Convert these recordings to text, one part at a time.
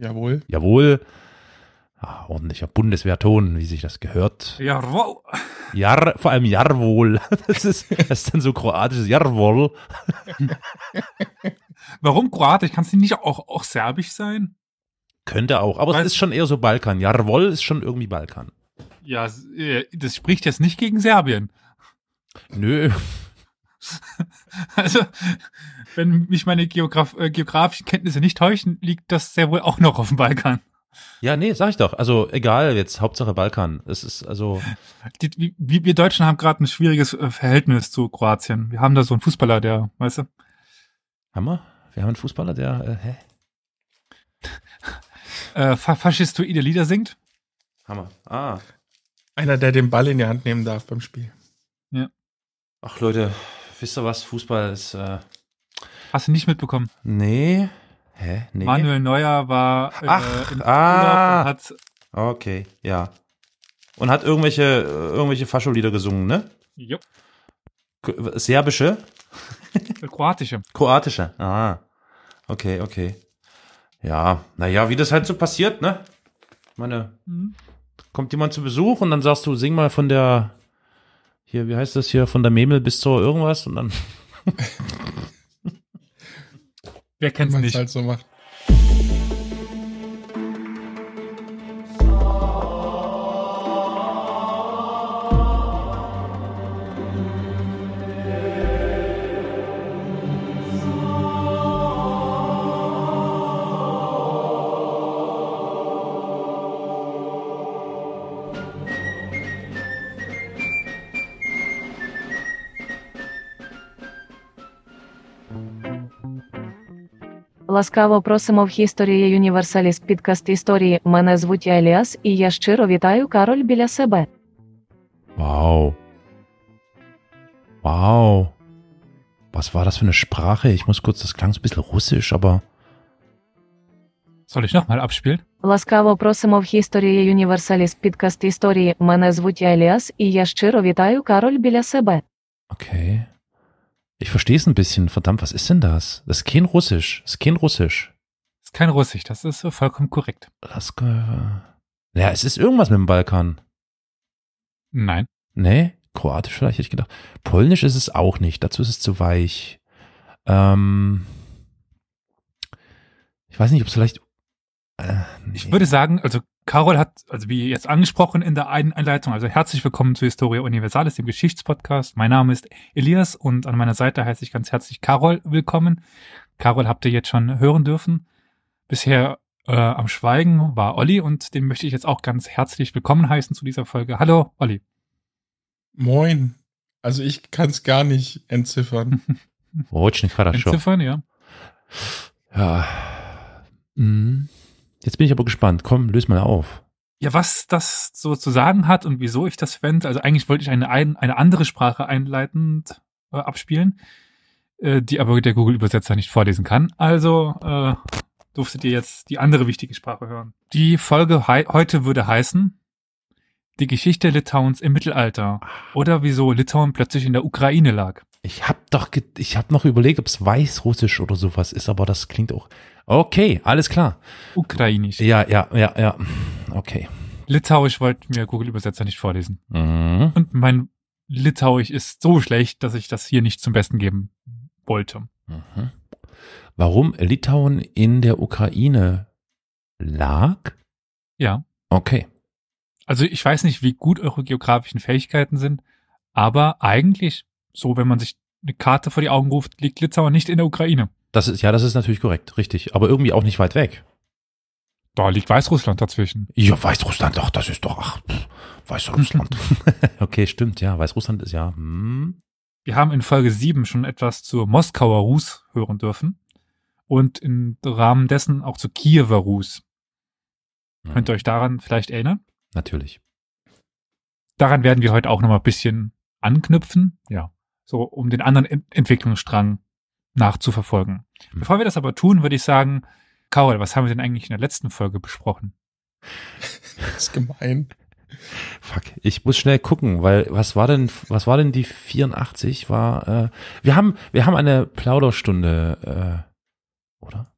Jawohl. Jawohl. Ah, ordentlicher Bundeswehrton, wie sich das gehört. Jawohl. Jar, vor allem Jarwohl. Das ist, das ist dann so kroatisches Jarwohl. Warum kroatisch? Kann es nicht auch, auch serbisch sein? Könnte auch, aber Weil, es ist schon eher so Balkan. Jarwohl ist schon irgendwie Balkan. Ja, äh, das spricht jetzt nicht gegen Serbien. Nö, also, wenn mich meine Geograf äh, geografischen Kenntnisse nicht täuschen, liegt das sehr wohl auch noch auf dem Balkan. Ja, nee, sag ich doch. Also egal, jetzt Hauptsache Balkan. Es ist also. Die, wie, wir Deutschen haben gerade ein schwieriges äh, Verhältnis zu Kroatien. Wir haben da so einen Fußballer, der, weißt du? Hammer? wir? Wir haben einen Fußballer, der, äh, hä? äh, fa faschistoide Lieder singt. Hammer. Ah. Einer, der den Ball in die Hand nehmen darf beim Spiel. Ja. Ach Leute, wisst ihr was? Fußball ist. Äh Hast du nicht mitbekommen? Nee. Hä? Nee. Manuel Neuer war äh, Ach, im ah, und hat. Okay, ja. Und hat irgendwelche, irgendwelche Fascholieder gesungen, ne? Jupp. Serbische? Äh, Kroatische. Kroatische, ah. Okay, okay. Ja, naja, wie das halt so passiert, ne? meine, mhm. kommt jemand zu Besuch und dann sagst du, sing mal von der hier, wie heißt das hier, von der Memel bis zur irgendwas und dann. Wer kennt's nicht? Halt so macht. Ласкаво просимо в History Universalis підкаст історії. Мене звуть Еліас, і я щиро вітаю Кароль біля себе. Wow. Wow. Was war das für eine Sprache? Ich muss kurz, das klang so ein bisschen russisch, aber. Soll ich nochmal abspielen? Ласкаво просимо в History Universalis підкаст історії. Мене звуть Еліас, і я щиро вітаю Кароль біля себе. Окей. Okay. Ich verstehe es ein bisschen. Verdammt, was ist denn das? Das ist kein Russisch. Das ist kein Russisch. Das ist kein Russisch, das ist vollkommen korrekt. Laska. Ja, es ist irgendwas mit dem Balkan. Nein. Nee, Kroatisch vielleicht hätte ich gedacht. Polnisch ist es auch nicht, dazu ist es zu weich. Ähm, ich weiß nicht, ob es vielleicht. Äh, nee. Ich würde sagen, also Carol hat, also wie jetzt angesprochen in der Einleitung, also herzlich willkommen zu Historia Universalis, dem Geschichtspodcast. Mein Name ist Elias und an meiner Seite heiße ich ganz herzlich Carol willkommen. Carol habt ihr jetzt schon hören dürfen. Bisher äh, am Schweigen war Olli und den möchte ich jetzt auch ganz herzlich willkommen heißen zu dieser Folge. Hallo, Olli. Moin. Also ich kann es gar nicht entziffern. Очень хорошо. Entziffern, ja. Ja. Mhm. Jetzt bin ich aber gespannt. Komm, löse mal auf. Ja, was das so zu sagen hat und wieso ich das fände, also eigentlich wollte ich eine, eine andere Sprache einleitend äh, abspielen, äh, die aber der Google-Übersetzer nicht vorlesen kann. Also äh, durftet ihr jetzt die andere wichtige Sprache hören. Die Folge he heute würde heißen Die Geschichte Litauens im Mittelalter ah. oder wieso Litauen plötzlich in der Ukraine lag. Ich habe doch, ich habe noch überlegt, ob es weißrussisch oder sowas ist, aber das klingt auch. Okay, alles klar. Ukrainisch. Ja, ja, ja, ja. Okay. Litauisch wollte mir Google Übersetzer nicht vorlesen. Mhm. Und mein Litauisch ist so schlecht, dass ich das hier nicht zum Besten geben wollte. Mhm. Warum Litauen in der Ukraine lag? Ja. Okay. Also ich weiß nicht, wie gut eure geografischen Fähigkeiten sind, aber eigentlich so, wenn man sich eine Karte vor die Augen ruft, liegt Litauen nicht in der Ukraine. Das ist, ja, das ist natürlich korrekt, richtig. Aber irgendwie auch nicht weit weg. Da liegt Weißrussland dazwischen. Ja, Weißrussland, ach, das ist doch, ach, Weißrussland. okay, stimmt, ja, Weißrussland ist ja, hm. Wir haben in Folge 7 schon etwas zur Moskauer Rus hören dürfen und im Rahmen dessen auch zur Kiewer Rus. Mhm. Könnt ihr euch daran vielleicht erinnern? Natürlich. Daran werden wir heute auch nochmal ein bisschen anknüpfen, ja so um den anderen Ent Entwicklungsstrang nachzuverfolgen. Mhm. Bevor wir das aber tun, würde ich sagen, Karol, was haben wir denn eigentlich in der letzten Folge besprochen? das ist gemein. Fuck, ich muss schnell gucken, weil was war denn, was war denn die 84? War, äh, wir haben, wir haben eine Plauderstunde, äh, oder?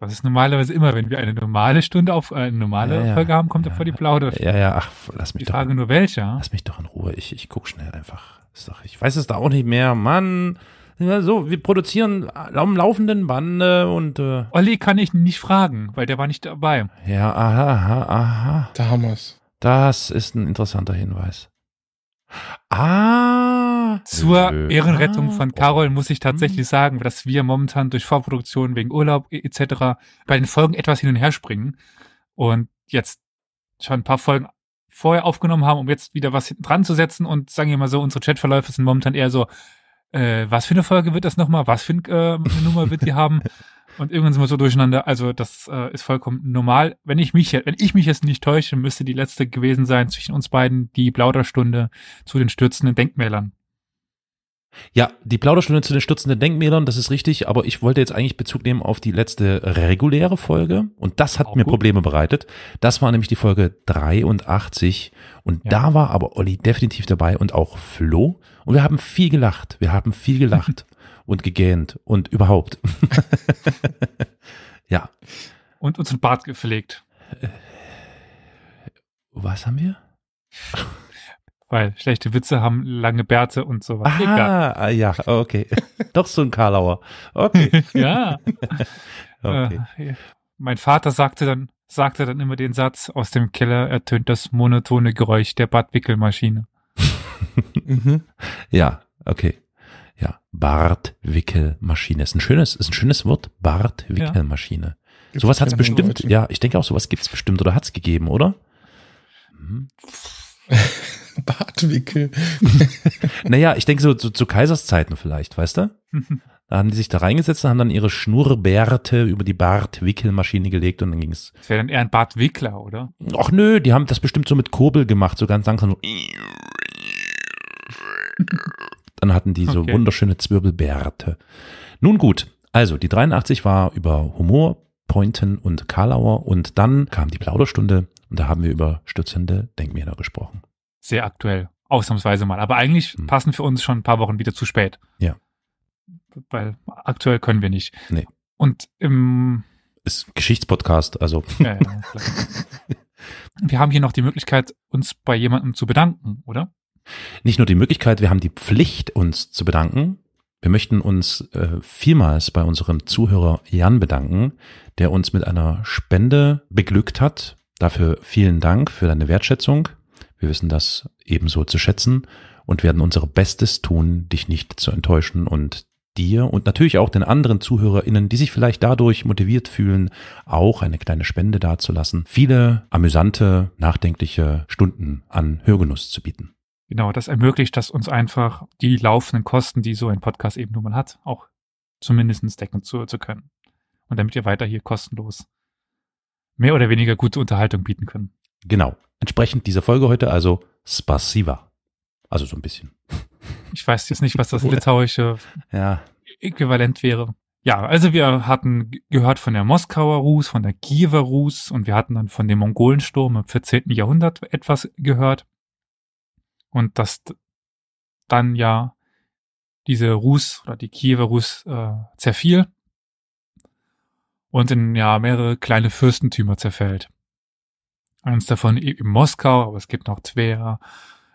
Das ist normalerweise immer, wenn wir eine normale Stunde auf äh, eine normale ja, ja, Folge haben, kommt ja, davor die Plauderstunde. Ja, ja, ach, lass mich die doch. Die Frage nur welcher. Lass mich doch in Ruhe. Ich, ich guck schnell einfach. Doch, ich weiß es da auch nicht mehr. Mann. Ja, so, wir produzieren am laufenden Bande und. Äh Olli kann ich nicht fragen, weil der war nicht dabei. Ja, aha, aha, aha. Da haben wir's. Das ist ein interessanter Hinweis. Ah! Zur Nö. Ehrenrettung von ah. Carol muss ich tatsächlich hm. sagen, dass wir momentan durch Vorproduktion wegen Urlaub e-, etc. bei den Folgen etwas hin und her springen und jetzt schon ein paar Folgen vorher aufgenommen haben, um jetzt wieder was hinten dran zu setzen. Und sagen wir mal so, unsere Chatverläufe sind momentan eher so, äh, was für eine Folge wird das nochmal? Was für ein, äh, eine Nummer wird die haben? Und irgendwann sind wir so durcheinander. Also das äh, ist vollkommen normal. Wenn ich mich, wenn ich mich jetzt nicht täusche, müsste die letzte gewesen sein zwischen uns beiden, die Plauderstunde zu den stürzenden Denkmälern. Ja, die Plauderstunde zu den stürzenden Denkmälern, das ist richtig, aber ich wollte jetzt eigentlich Bezug nehmen auf die letzte reguläre Folge und das hat Auch mir gut. Probleme bereitet. Das war nämlich die Folge 83 und ja. da war aber Olli definitiv dabei und auch Flo und wir haben viel gelacht, wir haben viel gelacht und gegähnt und überhaupt. ja. Und uns ein Bart gepflegt. Äh, was haben wir? weil schlechte Witze haben lange Bärte und so was. Ah, ja, okay. Doch so ein Karlauer. Okay. ja. okay. Äh, mein Vater sagte dann, sagte dann immer den Satz, aus dem Keller ertönt das monotone Geräusch der Bartwickelmaschine. Mhm. Ja, okay. Ja, Bartwickelmaschine ist ein schönes, ist ein schönes Wort, Bartwickelmaschine. Ja. Sowas hat es bestimmt, ja, ich denke auch, sowas gibt es bestimmt oder hat es gegeben, oder? Hm. Bartwickel. naja, ich denke so, so zu Kaiserszeiten vielleicht, weißt du? Da haben die sich da reingesetzt und haben dann ihre Schnurrbärte über die Bartwickelmaschine gelegt und dann ging es. Das wäre dann eher ein Bartwickler, oder? Ach nö, die haben das bestimmt so mit Kurbel gemacht, so ganz langsam Dann hatten die so okay. wunderschöne Zwirbelbärte. Nun gut, also die 83 war über Humor, Pointen und Karlauer und dann kam die Plauderstunde und da haben wir über stützende Denkmäler gesprochen. Sehr aktuell, ausnahmsweise mal. Aber eigentlich hm. passen für uns schon ein paar Wochen wieder zu spät. Ja. Weil aktuell können wir nicht. Nee. Und im ähm, ist Geschichtspodcast, also. Ja, ja, wir haben hier noch die Möglichkeit, uns bei jemandem zu bedanken, oder? Nicht nur die Möglichkeit, wir haben die Pflicht, uns zu bedanken. Wir möchten uns äh, vielmals bei unserem Zuhörer Jan bedanken, der uns mit einer Spende beglückt hat Dafür vielen Dank für deine Wertschätzung. Wir wissen das ebenso zu schätzen und werden unser Bestes tun, dich nicht zu enttäuschen und dir und natürlich auch den anderen ZuhörerInnen, die sich vielleicht dadurch motiviert fühlen, auch eine kleine Spende dazulassen, viele amüsante, nachdenkliche Stunden an Hörgenuss zu bieten. Genau, das ermöglicht das uns einfach, die laufenden Kosten, die so ein Podcast eben nun mal hat, auch zumindest decken zu, zu können. Und damit ihr weiter hier kostenlos mehr oder weniger gute Unterhaltung bieten können. Genau. Entsprechend dieser Folge heute also Spassiva. Also so ein bisschen. Ich weiß jetzt nicht, was das litauische ja. Äquivalent wäre. Ja, also wir hatten gehört von der Moskauer Rus, von der Kiewer Rus und wir hatten dann von dem Mongolensturm im 14. Jahrhundert etwas gehört. Und dass dann ja diese Rus oder die Kiewer Rus äh, zerfiel und in ja, mehrere kleine Fürstentümer zerfällt. Eins davon eben Moskau, aber es gibt noch Tver,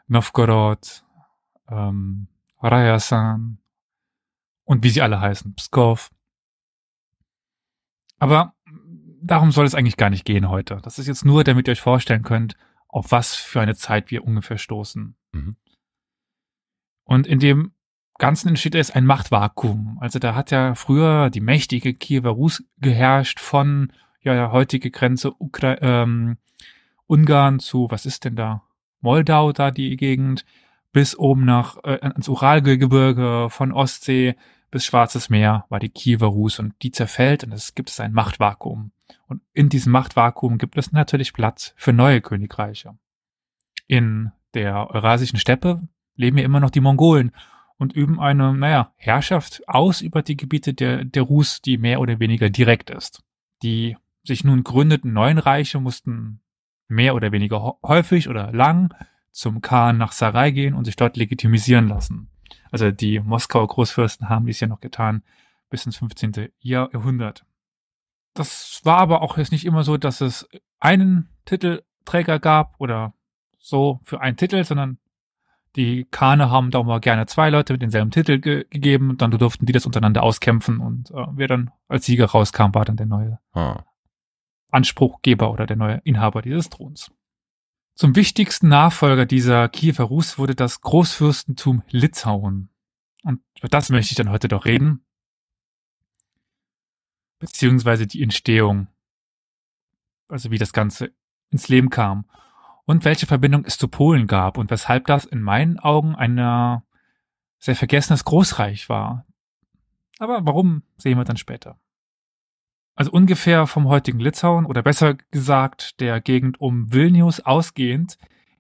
Novgorod, ähm, Rajasan und wie sie alle heißen, Pskov. Aber darum soll es eigentlich gar nicht gehen heute. Das ist jetzt nur, damit ihr euch vorstellen könnt, auf was für eine Zeit wir ungefähr stoßen. Mhm. Und in dem Ganzen entsteht erst ein Machtvakuum. Also da hat ja früher die mächtige Kiewer Rus geherrscht von ja, heutige Grenze Ukra ähm, Ungarn zu, was ist denn da? Moldau, da die Gegend, bis oben nach äh, ans Uralgebirge, von Ostsee bis Schwarzes Meer war die Kiewer Rus und die zerfällt und es gibt es ein Machtvakuum. Und in diesem Machtvakuum gibt es natürlich Platz für neue Königreiche. In der Eurasischen Steppe leben ja immer noch die Mongolen und üben eine, naja, Herrschaft aus über die Gebiete der, der Rus, die mehr oder weniger direkt ist. Die sich nun gründeten neuen Reiche mussten mehr oder weniger häufig oder lang zum Khan nach Sarai gehen und sich dort legitimisieren lassen. Also die Moskauer Großfürsten haben dies ja noch getan bis ins 15. Jahrhundert. Das war aber auch jetzt nicht immer so, dass es einen Titelträger gab oder so für einen Titel, sondern die Kane haben da auch mal gerne zwei Leute mit denselben Titel ge gegeben und dann durften die das untereinander auskämpfen und äh, wer dann als Sieger rauskam, war dann der neue ah. Anspruchgeber oder der neue Inhaber dieses Throns. Zum wichtigsten Nachfolger dieser Kiewer Rus wurde das Großfürstentum Litauen. Und über das möchte ich dann heute doch reden. Beziehungsweise die Entstehung. Also wie das Ganze ins Leben kam und welche Verbindung es zu Polen gab und weshalb das in meinen Augen ein sehr vergessenes Großreich war. Aber warum sehen wir dann später. Also ungefähr vom heutigen Litauen oder besser gesagt der Gegend um Vilnius ausgehend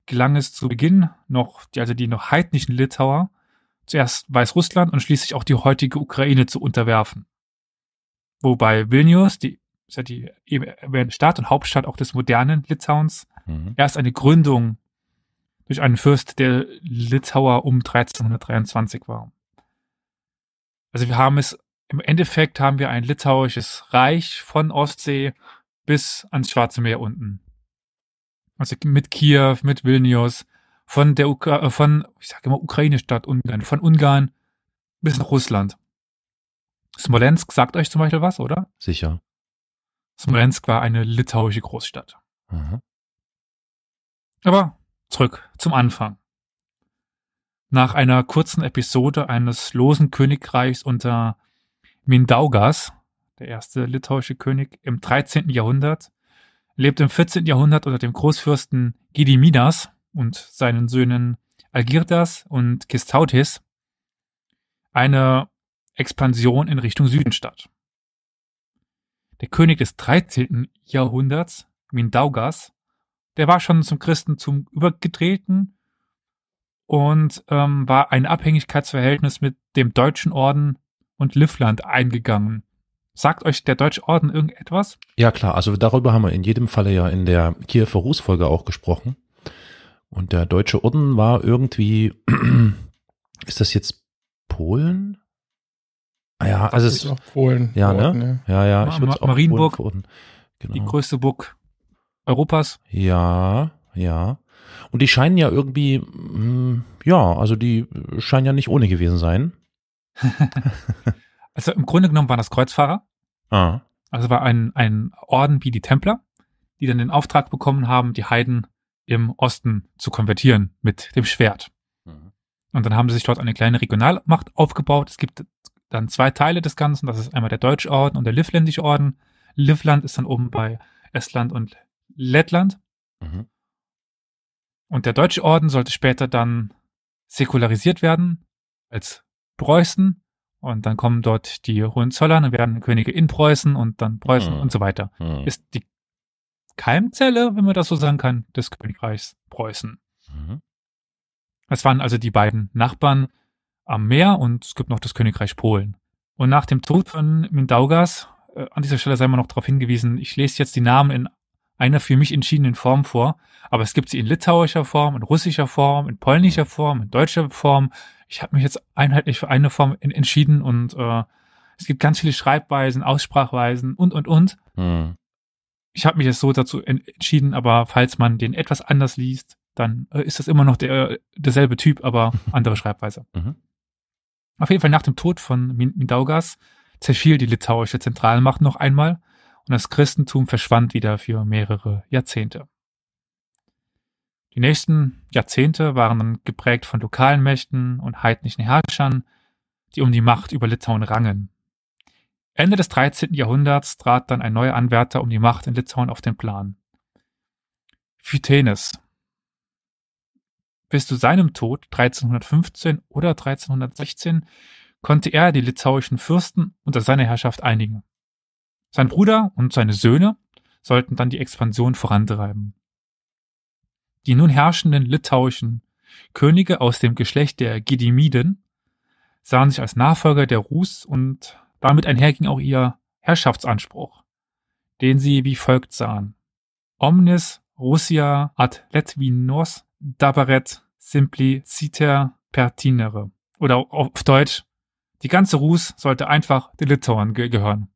gelang es zu Beginn noch, also die noch heidnischen Litauer, zuerst Weißrussland und schließlich auch die heutige Ukraine zu unterwerfen. Wobei Vilnius, die ist ja die eben erwähnte Stadt und Hauptstadt auch des modernen Litauens, Mhm. Erst eine Gründung durch einen Fürst der Litauer um 1323 war. Also wir haben es, im Endeffekt haben wir ein litauisches Reich von Ostsee bis ans Schwarze Meer unten. Also mit Kiew, mit Vilnius, von der Ukra äh, von, ich sage immer Ukraine statt Ungarn, von Ungarn bis nach Russland. Smolensk sagt euch zum Beispiel was, oder? Sicher. Smolensk war eine litauische Großstadt. Mhm. Aber zurück zum Anfang. Nach einer kurzen Episode eines losen Königreichs unter Mindaugas, der erste litauische König im 13. Jahrhundert, lebt im 14. Jahrhundert unter dem Großfürsten Gediminas und seinen Söhnen Algirdas und Kistautis eine Expansion in Richtung Süden statt. Der König des 13. Jahrhunderts, Mindaugas, der war schon zum Christentum übergetreten und ähm, war ein Abhängigkeitsverhältnis mit dem Deutschen Orden und Livland eingegangen. Sagt euch der Deutsche Orden irgendetwas? Ja, klar. Also darüber haben wir in jedem Falle ja in der Kiefer Rußfolge auch gesprochen. Und der Deutsche Orden war irgendwie, ist das jetzt Polen? Ah ja, das also es ist auch Polen. Ja, Orden, ne? Ja, ja, ja ich würde auch Marienburg, Polen. Genau. die größte Burg Europas. Ja, ja. Und die scheinen ja irgendwie, mh, hm, ja, also die scheinen ja nicht ohne gewesen sein. also im Grunde genommen waren das Kreuzfahrer. Ah. Also war ein, ein Orden wie die Templer, die dann den Auftrag bekommen haben, die Heiden im Osten zu konvertieren mit dem Schwert. Mhm. Und dann haben sie sich dort eine kleine Regionalmacht aufgebaut. Es gibt dann zwei Teile des Ganzen. Das ist einmal der Deutsche Orden und der Livländische Orden. Livland ist dann oben bei Estland und Lettland. Mhm. Und der Deutsche Orden sollte später dann säkularisiert werden als Preußen. Und dann kommen dort die Hohenzollern und werden Könige in Preußen und dann Preußen mhm. und so weiter. Mhm. Ist die Keimzelle, wenn man das so sagen kann, des Königreichs Preußen. Mhm. Das waren also die beiden Nachbarn am Meer und es gibt noch das Königreich Polen. Und nach dem Tod von Mindaugas, äh, an dieser Stelle sei man noch darauf hingewiesen, ich lese jetzt die Namen in einer für mich entschiedenen Form vor, aber es gibt sie in litauischer Form, in russischer Form, in polnischer Form, in deutscher Form. Ich habe mich jetzt einheitlich für eine Form entschieden und äh, es gibt ganz viele Schreibweisen, Aussprachweisen und, und, und. Hm. Ich habe mich jetzt so dazu entschieden, aber falls man den etwas anders liest, dann äh, ist das immer noch der, äh, derselbe Typ, aber andere Schreibweise. Mhm. Auf jeden Fall nach dem Tod von Mindaugas zerfiel die litauische Zentralmacht noch einmal – und das Christentum verschwand wieder für mehrere Jahrzehnte. Die nächsten Jahrzehnte waren dann geprägt von lokalen Mächten und heidnischen Herrschern, die um die Macht über Litauen rangen. Ende des 13. Jahrhunderts trat dann ein neuer Anwärter um die Macht in Litauen auf den Plan. Phytenes. Bis zu seinem Tod 1315 oder 1316 konnte er die litauischen Fürsten unter seine Herrschaft einigen. Sein Bruder und seine Söhne sollten dann die Expansion vorantreiben. Die nun herrschenden litauischen Könige aus dem Geschlecht der Gedimiden sahen sich als Nachfolger der Rus und damit einherging auch ihr Herrschaftsanspruch, den sie wie folgt sahen. Omnis Russia ad Letvinos dabaret simpliciter pertinere. Oder auf Deutsch, die ganze Rus sollte einfach den Litauen gehören.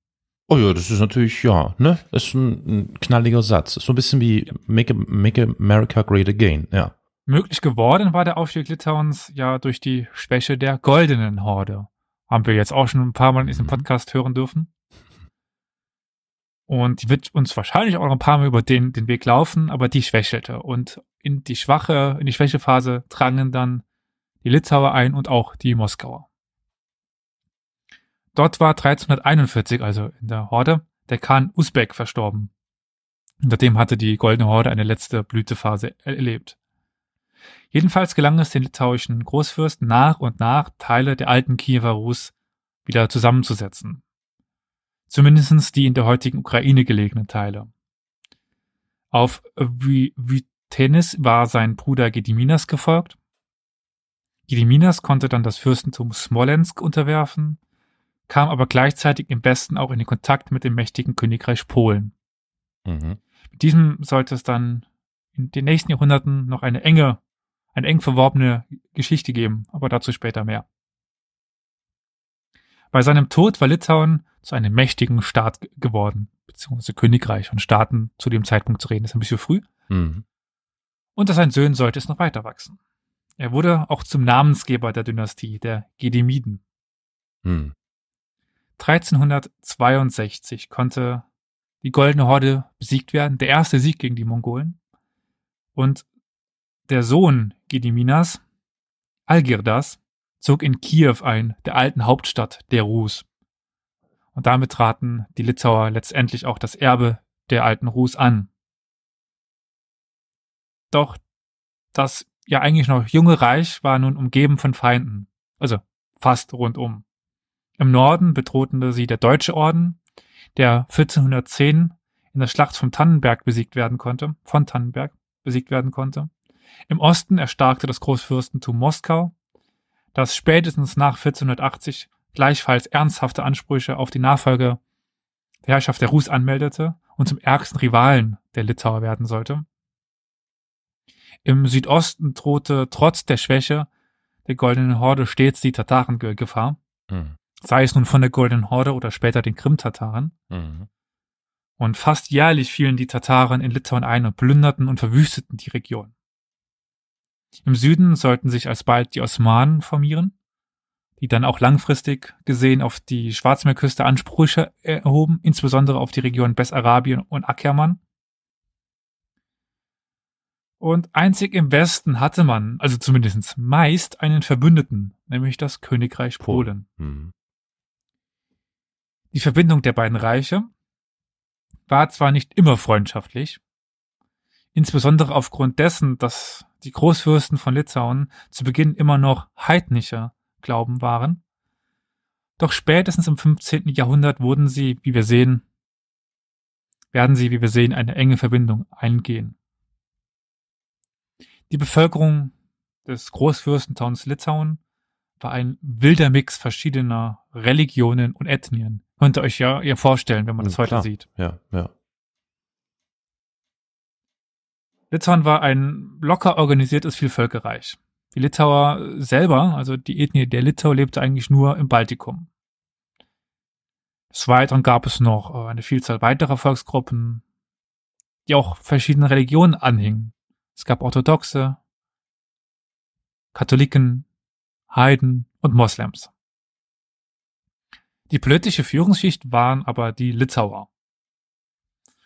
Oh ja, das ist natürlich, ja, ne? Das ist ein, ein knalliger Satz. ist so ein bisschen wie Make, Make America Great Again, ja. Möglich geworden war der Aufstieg Litauens ja durch die Schwäche der goldenen Horde. Haben wir jetzt auch schon ein paar Mal in diesem mhm. Podcast hören dürfen. Und die wird uns wahrscheinlich auch noch ein paar Mal über den, den Weg laufen, aber die schwächelte. Und in die schwache, in die Schwächephase drangen dann die Litauer ein und auch die Moskauer. Dort war 1341, also in der Horde, der Khan Usbek verstorben. Unter dem hatte die Goldene Horde eine letzte Blütephase erlebt. Jedenfalls gelang es den litauischen Großfürsten nach und nach Teile der alten Kiewer Rus wieder zusammenzusetzen. Zumindest die in der heutigen Ukraine gelegenen Teile. Auf Vytenis war sein Bruder Gediminas gefolgt. Gediminas konnte dann das Fürstentum Smolensk unterwerfen kam aber gleichzeitig im Westen auch in den Kontakt mit dem mächtigen Königreich Polen. Mhm. Mit diesem sollte es dann in den nächsten Jahrhunderten noch eine enge, eine eng verworbene Geschichte geben, aber dazu später mehr. Bei seinem Tod war Litauen zu einem mächtigen Staat geworden, beziehungsweise Königreich und Staaten zu dem Zeitpunkt zu reden, ist ein bisschen früh. Mhm. Unter seinen Söhnen sollte es noch weiter wachsen. Er wurde auch zum Namensgeber der Dynastie, der Gedemiden. Mhm. 1362 konnte die Goldene Horde besiegt werden, der erste Sieg gegen die Mongolen. Und der Sohn Gediminas, Algirdas, zog in Kiew ein, der alten Hauptstadt der Rus. Und damit traten die Litauer letztendlich auch das Erbe der alten Rus an. Doch das ja eigentlich noch junge Reich war nun umgeben von Feinden, also fast rundum. Im Norden bedrohten sie der Deutsche Orden, der 1410 in der Schlacht von Tannenberg besiegt werden konnte, von Tannenberg besiegt werden konnte. Im Osten erstarkte das Großfürstentum Moskau, das spätestens nach 1480 gleichfalls ernsthafte Ansprüche auf die Nachfolge der Herrschaft der Rus anmeldete und zum ärgsten Rivalen der Litauer werden sollte. Im Südosten drohte trotz der Schwäche der Goldenen Horde stets die Tatarengefahr. Mhm sei es nun von der Golden Horde oder später den Krim-Tataren. Mhm. Und fast jährlich fielen die Tataren in Litauen ein und plünderten und verwüsteten die Region. Im Süden sollten sich alsbald die Osmanen formieren, die dann auch langfristig gesehen auf die Schwarzmeerküste Ansprüche erhoben, insbesondere auf die Region Bessarabien und Ackermann. Und einzig im Westen hatte man, also zumindest meist, einen Verbündeten, nämlich das Königreich Polen. Mhm. Die Verbindung der beiden Reiche war zwar nicht immer freundschaftlich, insbesondere aufgrund dessen, dass die Großfürsten von Litauen zu Beginn immer noch heidnischer Glauben waren, doch spätestens im 15. Jahrhundert wurden sie, wie wir sehen, werden sie, wie wir sehen, eine enge Verbindung eingehen. Die Bevölkerung des Großfürstentums Litauen war ein wilder Mix verschiedener Religionen und Ethnien. Könnt ihr euch ja ihr vorstellen, wenn man hm, das heute klar. sieht. Ja, ja. Litauen war ein locker organisiertes Vielvölkerreich. Die Litauer selber, also die Ethnie der Litauer, lebte eigentlich nur im Baltikum. Des Weiteren gab es noch äh, eine Vielzahl weiterer Volksgruppen, die auch verschiedenen Religionen anhingen. Es gab Orthodoxe, Katholiken, Heiden und Moslems. Die politische Führungsschicht waren aber die Litauer.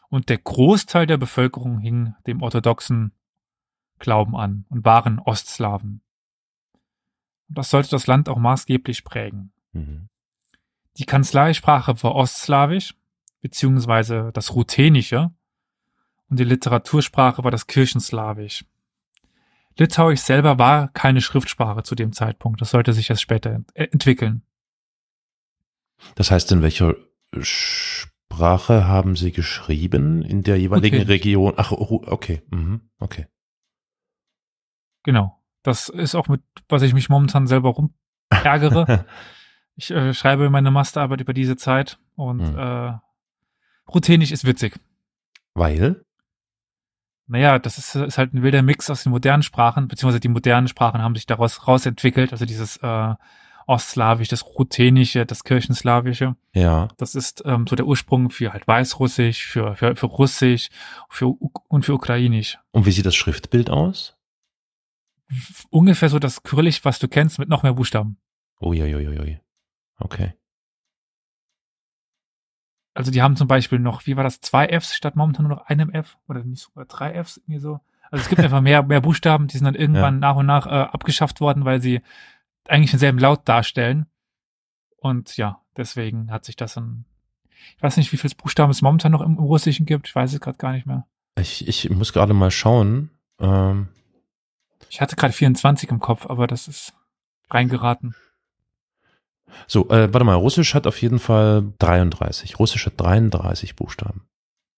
Und der Großteil der Bevölkerung hing dem orthodoxen Glauben an und waren Ostslawen. Das sollte das Land auch maßgeblich prägen. Mhm. Die Kanzleisprache war Ostslawisch, beziehungsweise das Ruthenische, und die Literatursprache war das Kirchenslawisch. Litauisch selber war keine Schriftsprache zu dem Zeitpunkt. Das sollte sich erst später äh, entwickeln. Das heißt, in welcher Sprache haben Sie geschrieben? In der jeweiligen okay. Region? Ach, okay. Mhm. Okay. Genau. Das ist auch mit, was ich mich momentan selber rumärgere. ich äh, schreibe meine Masterarbeit über diese Zeit und mhm. äh, routinisch ist witzig. Weil? naja, das ist, ist halt ein wilder Mix aus den modernen Sprachen, beziehungsweise die modernen Sprachen haben sich daraus rausentwickelt, also dieses äh, Ostslawisch, das Ruthenische, das Kirchenslawische. Ja. Das ist ähm, so der Ursprung für halt Weißrussisch, für, für, für Russisch für, und für Ukrainisch. Und wie sieht das Schriftbild aus? Ungefähr so das Kyrillisch, was du kennst, mit noch mehr Buchstaben. Uiuiuiui. Okay also die haben zum Beispiel noch, wie war das, zwei Fs statt momentan nur noch einem F oder nicht sogar drei Fs irgendwie so. Also es gibt einfach mehr, mehr Buchstaben, die sind dann irgendwann ja. nach und nach äh, abgeschafft worden, weil sie eigentlich denselben Laut darstellen. Und ja, deswegen hat sich das dann. Ich weiß nicht, wie viele Buchstaben es momentan noch im, Russischen gibt. Ich weiß es gerade gar nicht mehr. Ich, ich muss gerade mal schauen. Ähm. Ich hatte gerade 24 im Kopf, aber das ist reingeraten. So, äh, warte mal, Russisch hat auf jeden Fall 33. Russisch hat 33 Buchstaben.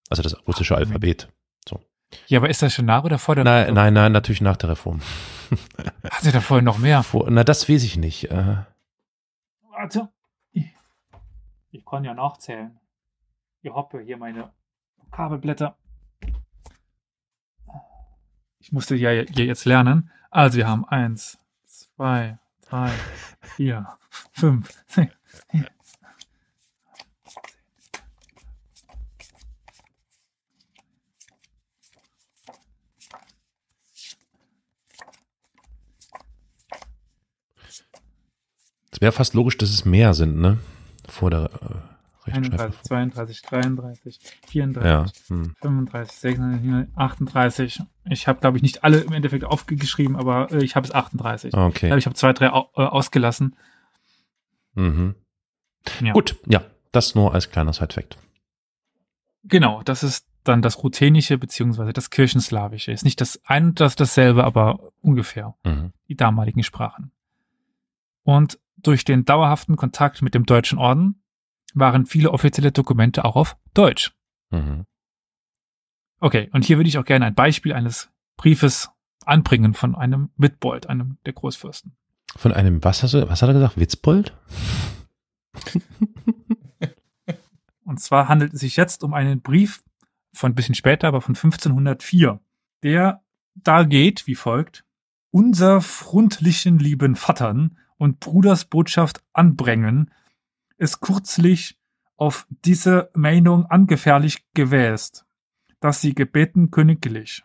Also das russische Ach, Alphabet. So. Ja, aber ist das schon nach oder vor der Reform? Nein, nein, natürlich nach der Reform. Hatte da vorher noch mehr? Vor, na, das weiß ich nicht. Äh. Warte. Ich, ich kann ja nachzählen. Ich hoppe hier meine Kabelblätter. Ich musste ja jetzt lernen. Also wir haben eins, zwei, drei drei, vier, fünf, sechs. Es wäre fast logisch, dass es mehr sind, ne? Vor der äh, 31, 32, 33, 34, ja. hm. 35, 36, 38. Ich habe, glaube ich, nicht alle im Endeffekt aufgeschrieben, aber äh, ich habe es 38. Okay. Ich, ich habe zwei, drei au äh, ausgelassen. Mhm. Ja. Gut, ja, das nur als kleiner Sidefact. Genau, das ist dann das Ruthenische beziehungsweise das Kirchenslawische. Ist nicht das ein und das dasselbe, aber ungefähr mhm. die damaligen Sprachen. Und durch den dauerhaften Kontakt mit dem Deutschen Orden waren viele offizielle Dokumente auch auf Deutsch. Mhm. Okay, und hier würde ich auch gerne ein Beispiel eines Briefes anbringen von einem Witbold, einem der Großfürsten. Von einem, was, hast du, was hat er gesagt? Witzbold? und zwar handelt es sich jetzt um einen Brief von ein bisschen später, aber von 1504, der da geht wie folgt. Unser freundlichen lieben Vattern und Bruders Botschaft anbringen, ist kürzlich auf diese Meinung angefährlich gewesen, dass sie gebeten königlich.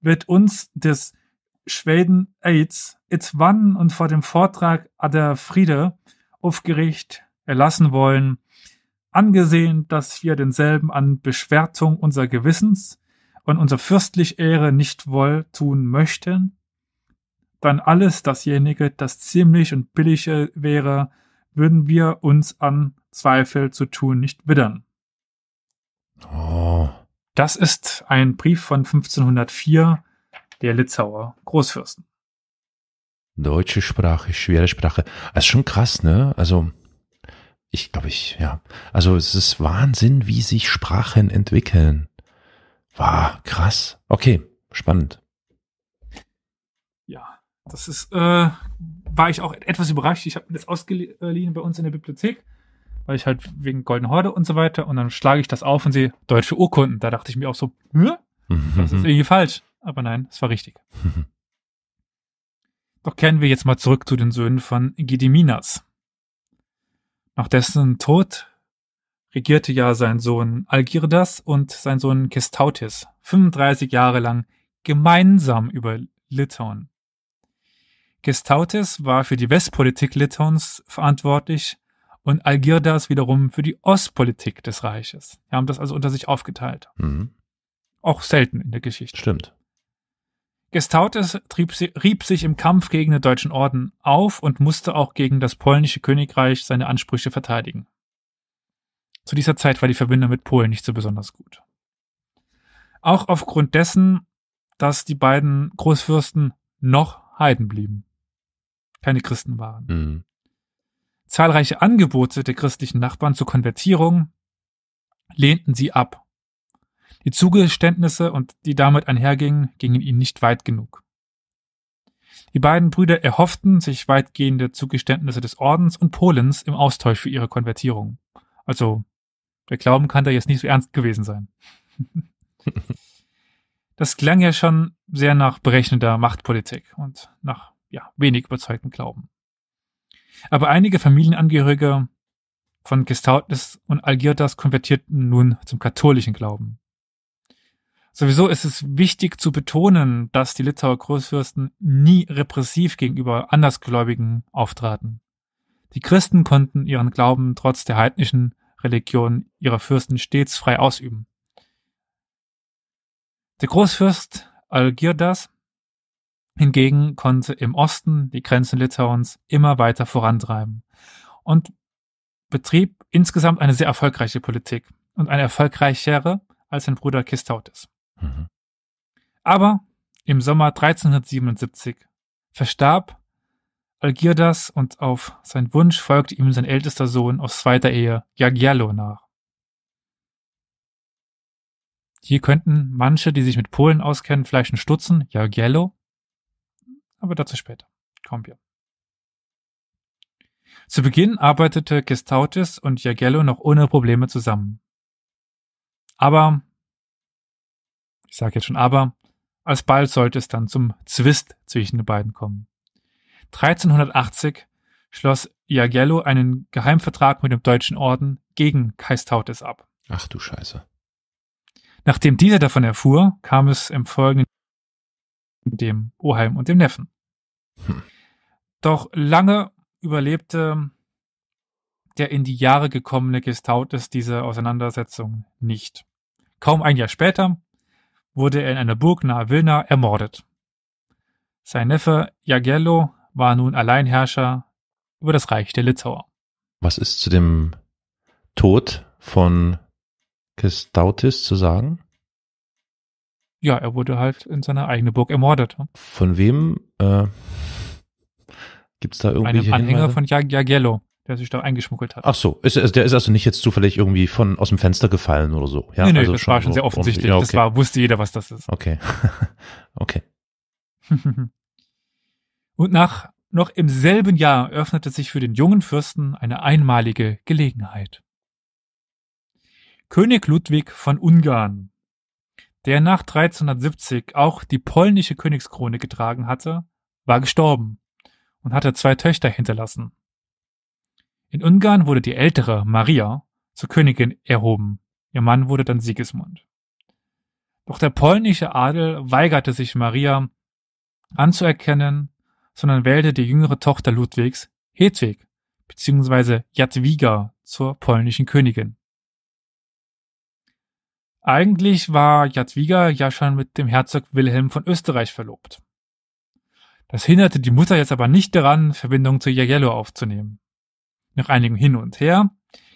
Wird uns des Schweden AIDS wann und vor dem Vortrag Ader Friede auf Gericht erlassen wollen, angesehen, dass wir denselben an Beschwertung unser Gewissens und unser fürstlich Ehre nicht wohl tun möchten, dann alles dasjenige, das ziemlich und billige wäre, würden wir uns an Zweifel zu tun nicht widdern. Oh. Das ist ein Brief von 1504 der Litzauer Großfürsten. Deutsche Sprache, schwere Sprache. Das ist schon krass, ne? Also ich glaube ich, ja. Also es ist Wahnsinn, wie sich Sprachen entwickeln. Wow, krass. Okay, spannend. Ja, das ist äh, war ich auch etwas überrascht. Ich habe mir das ausgeliehen bei uns in der Bibliothek, weil ich halt wegen Golden Horde und so weiter. Und dann schlage ich das auf und sehe deutsche Urkunden. Da dachte ich mir auch so, Hö? das ist irgendwie falsch. Aber nein, es war richtig. Doch kehren wir jetzt mal zurück zu den Söhnen von Gediminas. Nach dessen Tod regierte ja sein Sohn Algirdas und sein Sohn Kestautis 35 Jahre lang gemeinsam über Litauen. Gestautis war für die Westpolitik Litons verantwortlich und Algirdas wiederum für die Ostpolitik des Reiches. Die haben das also unter sich aufgeteilt. Mhm. Auch selten in der Geschichte. Stimmt. Gestautis trieb, rieb sich im Kampf gegen den deutschen Orden auf und musste auch gegen das polnische Königreich seine Ansprüche verteidigen. Zu dieser Zeit war die Verbindung mit Polen nicht so besonders gut. Auch aufgrund dessen, dass die beiden Großfürsten noch Heiden blieben keine Christen waren. Mhm. Zahlreiche Angebote der christlichen Nachbarn zur Konvertierung lehnten sie ab. Die Zugeständnisse und die damit einhergingen, gingen ihnen nicht weit genug. Die beiden Brüder erhofften sich weitgehende Zugeständnisse des Ordens und Polens im Austausch für ihre Konvertierung. Also, der Glauben kann da jetzt nicht so ernst gewesen sein. Das klang ja schon sehr nach berechnender Machtpolitik und nach ja, wenig überzeugten Glauben. Aber einige Familienangehörige von Gestautes und Algirdas konvertierten nun zum katholischen Glauben. Sowieso ist es wichtig zu betonen, dass die Litauer Großfürsten nie repressiv gegenüber Andersgläubigen auftraten. Die Christen konnten ihren Glauben trotz der heidnischen Religion ihrer Fürsten stets frei ausüben. Der Großfürst Algirdas Hingegen konnte im Osten die Grenzen Litauens immer weiter vorantreiben und betrieb insgesamt eine sehr erfolgreiche Politik und eine erfolgreichere als sein Bruder Kistautis. Mhm. Aber im Sommer 1377 verstarb Algirdas und auf seinen Wunsch folgte ihm sein ältester Sohn aus zweiter Ehe, Jagiello, nach. Hier könnten manche, die sich mit Polen auskennen, vielleicht ein Stutzen, Jagiello, aber dazu später. Kommen wir. Zu Beginn arbeitete Gestautis und Jagello noch ohne Probleme zusammen. Aber, ich sage jetzt schon aber, alsbald sollte es dann zum Zwist zwischen den beiden kommen. 1380 schloss Jagello einen Geheimvertrag mit dem Deutschen Orden gegen Kaistautes ab. Ach du Scheiße. Nachdem dieser davon erfuhr, kam es im folgenden dem Oheim und dem Neffen. Hm. Doch lange überlebte der in die Jahre gekommene Gestautes diese Auseinandersetzung nicht. Kaum ein Jahr später wurde er in einer Burg nahe Vilna ermordet. Sein Neffe Jagello war nun Alleinherrscher über das Reich der Litauer. Was ist zu dem Tod von Gestautis zu sagen? ja, er wurde halt in seiner eigenen Burg ermordet. Von wem? Äh, Gibt es da irgendwie. Einem Anhänger Hinweise? von Jag Jagello, der sich da eingeschmuggelt hat. Ach so, ist, ist, der ist also nicht jetzt zufällig irgendwie von aus dem Fenster gefallen oder so. Ja, nee, nee, also das schon war schon sehr offensichtlich. Ja, okay. Das war, wusste jeder, was das ist. Okay. okay. Und nach noch im selben Jahr öffnete sich für den jungen Fürsten eine einmalige Gelegenheit. König Ludwig von Ungarn der nach 1370 auch die polnische Königskrone getragen hatte, war gestorben und hatte zwei Töchter hinterlassen. In Ungarn wurde die ältere Maria zur Königin erhoben, ihr Mann wurde dann Sigismund. Doch der polnische Adel weigerte sich Maria anzuerkennen, sondern wählte die jüngere Tochter Ludwigs, Hedwig, bzw. Jadwiga, zur polnischen Königin. Eigentlich war Jadwiga ja schon mit dem Herzog Wilhelm von Österreich verlobt. Das hinderte die Mutter jetzt aber nicht daran, Verbindung zu Jagello aufzunehmen. Nach einigem Hin und Her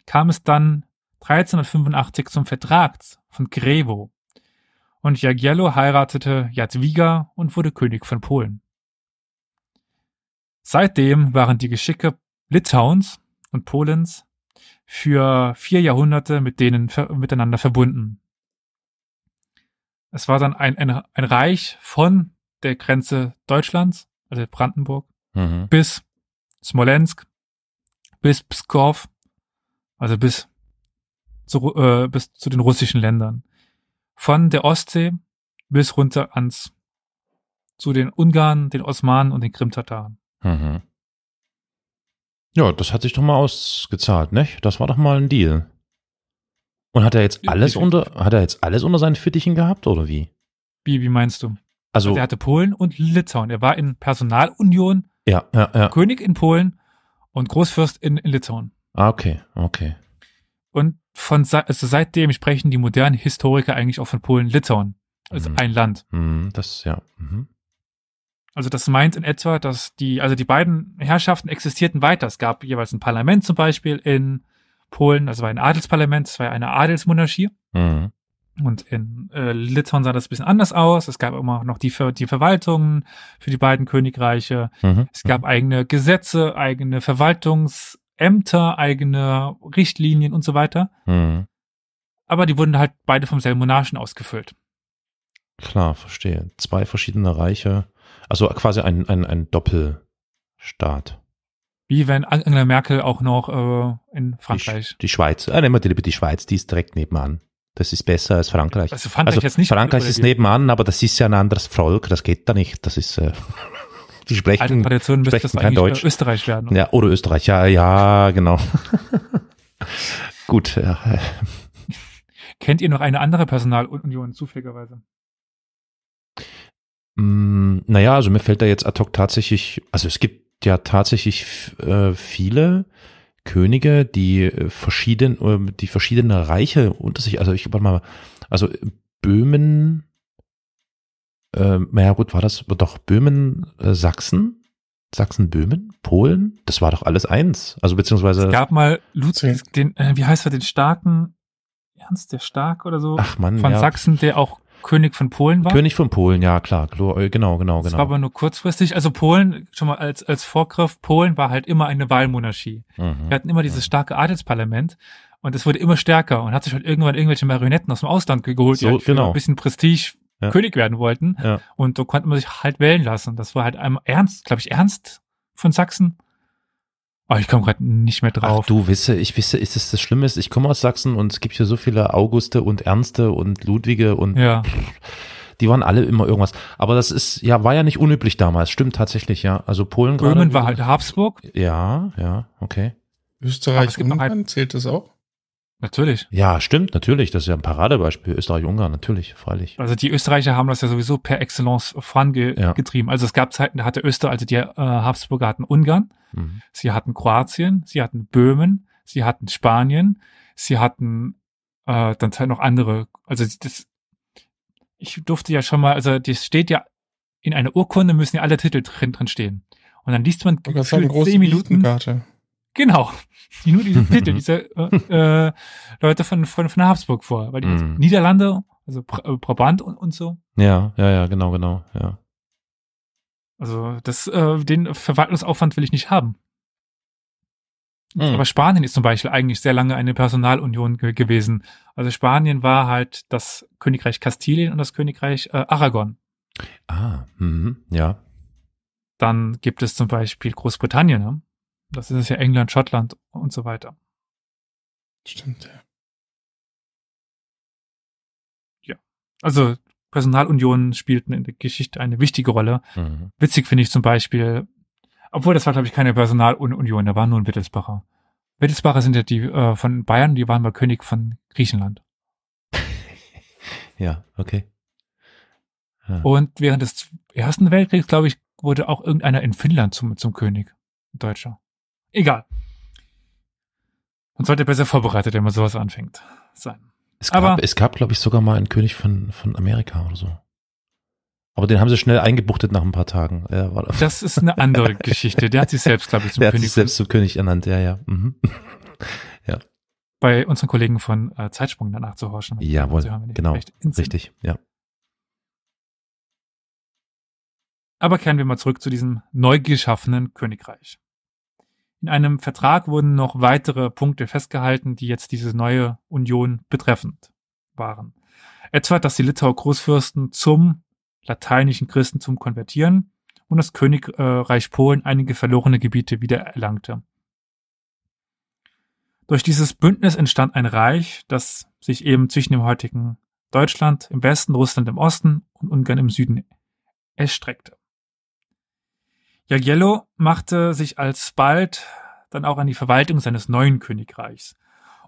kam es dann 1385 zum Vertrag von Grevo und Jagiello heiratete Jadwiga und wurde König von Polen. Seitdem waren die Geschicke Litauens und Polens für vier Jahrhunderte mit denen miteinander verbunden es war dann ein, ein, ein Reich von der Grenze Deutschlands, also Brandenburg, mhm. bis Smolensk, bis Pskov, also bis zu, äh, bis zu den russischen Ländern. Von der Ostsee bis runter ans zu den Ungarn, den Osmanen und den Krimtataren. Mhm. Ja, das hat sich doch mal ausgezahlt, ne? Das war doch mal ein Deal. Und hat er jetzt alles unter, hat er jetzt alles unter seinen Fittichen gehabt oder wie? Wie, wie meinst du? Also, also er hatte Polen und Litauen. Er war in Personalunion, ja, ja, ja. König in Polen und Großfürst in, in Litauen. Ah, okay, okay. Und von also seitdem sprechen die modernen Historiker eigentlich auch von Polen-Litauen als mhm. ein Land. Mhm, das ja. Mhm. Also das meint in etwa, dass die also die beiden Herrschaften existierten weiter. Es gab jeweils ein Parlament zum Beispiel in Polen, das war ein Adelsparlament, das war eine Adelsmonarchie. Mhm. Und in äh, Litauen sah das ein bisschen anders aus. Es gab immer noch die, Ver die Verwaltungen für die beiden Königreiche. Mhm. Es gab eigene Gesetze, eigene Verwaltungsämter, eigene Richtlinien und so weiter. Mhm. Aber die wurden halt beide vom selben Monarchen ausgefüllt. Klar, verstehe. Zwei verschiedene Reiche. Also quasi ein, ein, ein Doppelstaat. Wie wenn Angela Merkel auch noch äh, in Frankreich. Die, die Schweiz. Ah, nehmen wir die, die Schweiz, die ist direkt nebenan. Das ist besser als Frankreich. Also Frankreich, also, Frankreich ist nebenan, aber das ist ja ein anderes Volk, das geht da nicht. Das ist. Äh, die sprechen, Alte Tradition müsste das kein Deutsch. Äh, Österreich werden. Oder? Ja, oder Österreich, ja, ja, genau. Gut. Ja. Kennt ihr noch eine andere Personalunion zufälligerweise? Mm, naja, also mir fällt da jetzt ad hoc tatsächlich, also es gibt ja tatsächlich äh, viele Könige, die äh, verschieden, äh, die verschiedene Reiche unter sich, also ich warte mal, also Böhmen, äh, naja gut, war das doch Böhmen, äh, Sachsen, Sachsen, Böhmen, Polen, das war doch alles eins, also beziehungsweise. Es gab mal Ludwig, den, äh, wie heißt er, den starken, Ernst der Stark oder so, Ach Mann, von ja. Sachsen, der auch König von Polen war. König von Polen, ja klar, genau, genau, genau. Das genau. war aber nur kurzfristig. Also Polen, schon mal als, als Vorgriff, Polen war halt immer eine Wahlmonarchie. Mhm. Wir hatten immer dieses mhm. starke Adelsparlament und es wurde immer stärker und hat sich halt irgendwann irgendwelche Marionetten aus dem Ausland geholt, so, die halt genau. ein bisschen Prestige ja. König werden wollten. Ja. Und so konnte man sich halt wählen lassen. Das war halt einmal Ernst, glaube ich, Ernst von Sachsen. Oh, ich komme gerade nicht mehr drauf. Ach, du wisse, ich wisse, ist es das Schlimme ich komme aus Sachsen und es gibt hier so viele Auguste und Ernste und Ludwige und ja. die waren alle immer irgendwas. Aber das ist, ja, war ja nicht unüblich damals, stimmt tatsächlich, ja. Also Polen gerade. Böhmen war halt Habsburg. Ja, ja, okay. Österreich, Ungarn, halt, zählt das auch? Natürlich. Ja, stimmt, natürlich. Das ist ja ein Paradebeispiel. Österreich-Ungarn, natürlich, freilich. Also die Österreicher haben das ja sowieso per Excellence vorangetrieben. Ja. Also es gab Zeiten, da hatte Österreich, also die äh, Habsburger hatten Ungarn, mhm. sie hatten Kroatien, sie hatten Böhmen, sie hatten Spanien, sie hatten äh, dann halt noch andere. Also das, ich durfte ja schon mal, also das steht ja in einer Urkunde müssen ja alle Titel drin, drin stehen. Und dann liest man gefühlt zehn Minuten. Genau. Die nur diese Titel, diese äh, äh, Leute von, von, von Habsburg vor, weil die mm. Niederlande, also äh, Brabant und, und so. Ja, ja, ja, genau, genau, ja. Also das, äh, den Verwaltungsaufwand will ich nicht haben. Mm. Aber Spanien ist zum Beispiel eigentlich sehr lange eine Personalunion ge gewesen. Also Spanien war halt das Königreich Kastilien und das Königreich äh, Aragon. Ah, mh, ja. Dann gibt es zum Beispiel Großbritannien. Ne? Das ist es ja England, Schottland und so weiter. Stimmt, ja. Ja. Also Personalunion spielten in der Geschichte eine wichtige Rolle. Mhm. Witzig finde ich zum Beispiel, obwohl das war, glaube ich, keine Personalunion, da waren nur ein Wittelsbacher. Wittelsbacher sind ja die äh, von Bayern, die waren mal König von Griechenland. ja, okay. Ah. Und während des Ersten Weltkriegs, glaube ich, wurde auch irgendeiner in Finnland zum, zum König, Deutscher. Egal. Man sollte besser vorbereitet, wenn man sowas anfängt, sein. Es gab, gab glaube ich, sogar mal einen König von, von Amerika oder so. Aber den haben sie schnell eingebuchtet nach ein paar Tagen. Ja, das ist eine andere Geschichte. Der hat sich selbst, glaube ich, zum Der König. Der hat sich selbst zum König ernannt, ja, ja. Mhm. ja. Bei unseren Kollegen von äh, Zeitsprung danach zu horchen. Jawohl, hören, genau. Richtig, ja. Aber kehren wir mal zurück zu diesem neu geschaffenen Königreich. In einem Vertrag wurden noch weitere Punkte festgehalten, die jetzt diese neue Union betreffend waren. Etwa, dass die Litauer Großfürsten zum lateinischen Christentum konvertieren und das Königreich Polen einige verlorene Gebiete wiedererlangte. Durch dieses Bündnis entstand ein Reich, das sich eben zwischen dem heutigen Deutschland im Westen, Russland im Osten und Ungarn im Süden erstreckte. Jagiello machte sich alsbald dann auch an die Verwaltung seines neuen Königreichs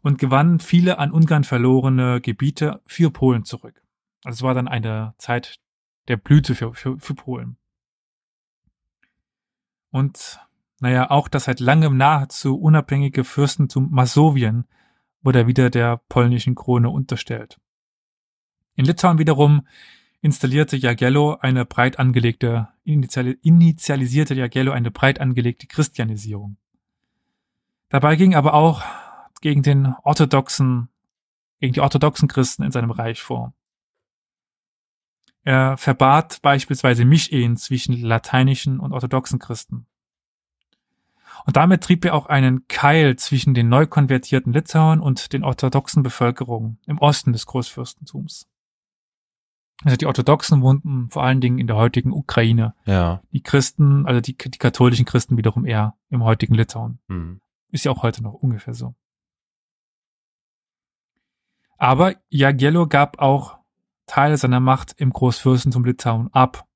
und gewann viele an Ungarn verlorene Gebiete für Polen zurück. Also es war dann eine Zeit der Blüte für, für, für Polen. Und naja, auch das seit langem nahezu unabhängige Fürstentum Masowien wurde wieder der polnischen Krone unterstellt. In Litauen wiederum installierte Jagello eine breit angelegte, initialisierte Jagello eine breit angelegte Christianisierung. Dabei ging aber auch gegen den orthodoxen, gegen die orthodoxen Christen in seinem Reich vor. Er verbat beispielsweise Mischehen zwischen lateinischen und orthodoxen Christen. Und damit trieb er auch einen Keil zwischen den neu konvertierten Litauern und den orthodoxen Bevölkerungen im Osten des Großfürstentums also die orthodoxen Wunden, vor allen Dingen in der heutigen Ukraine. Ja. Die Christen, also die, die katholischen Christen wiederum eher im heutigen Litauen. Mhm. Ist ja auch heute noch ungefähr so. Aber Jagiello gab auch Teile seiner Macht im Großfürstentum Litauen ab.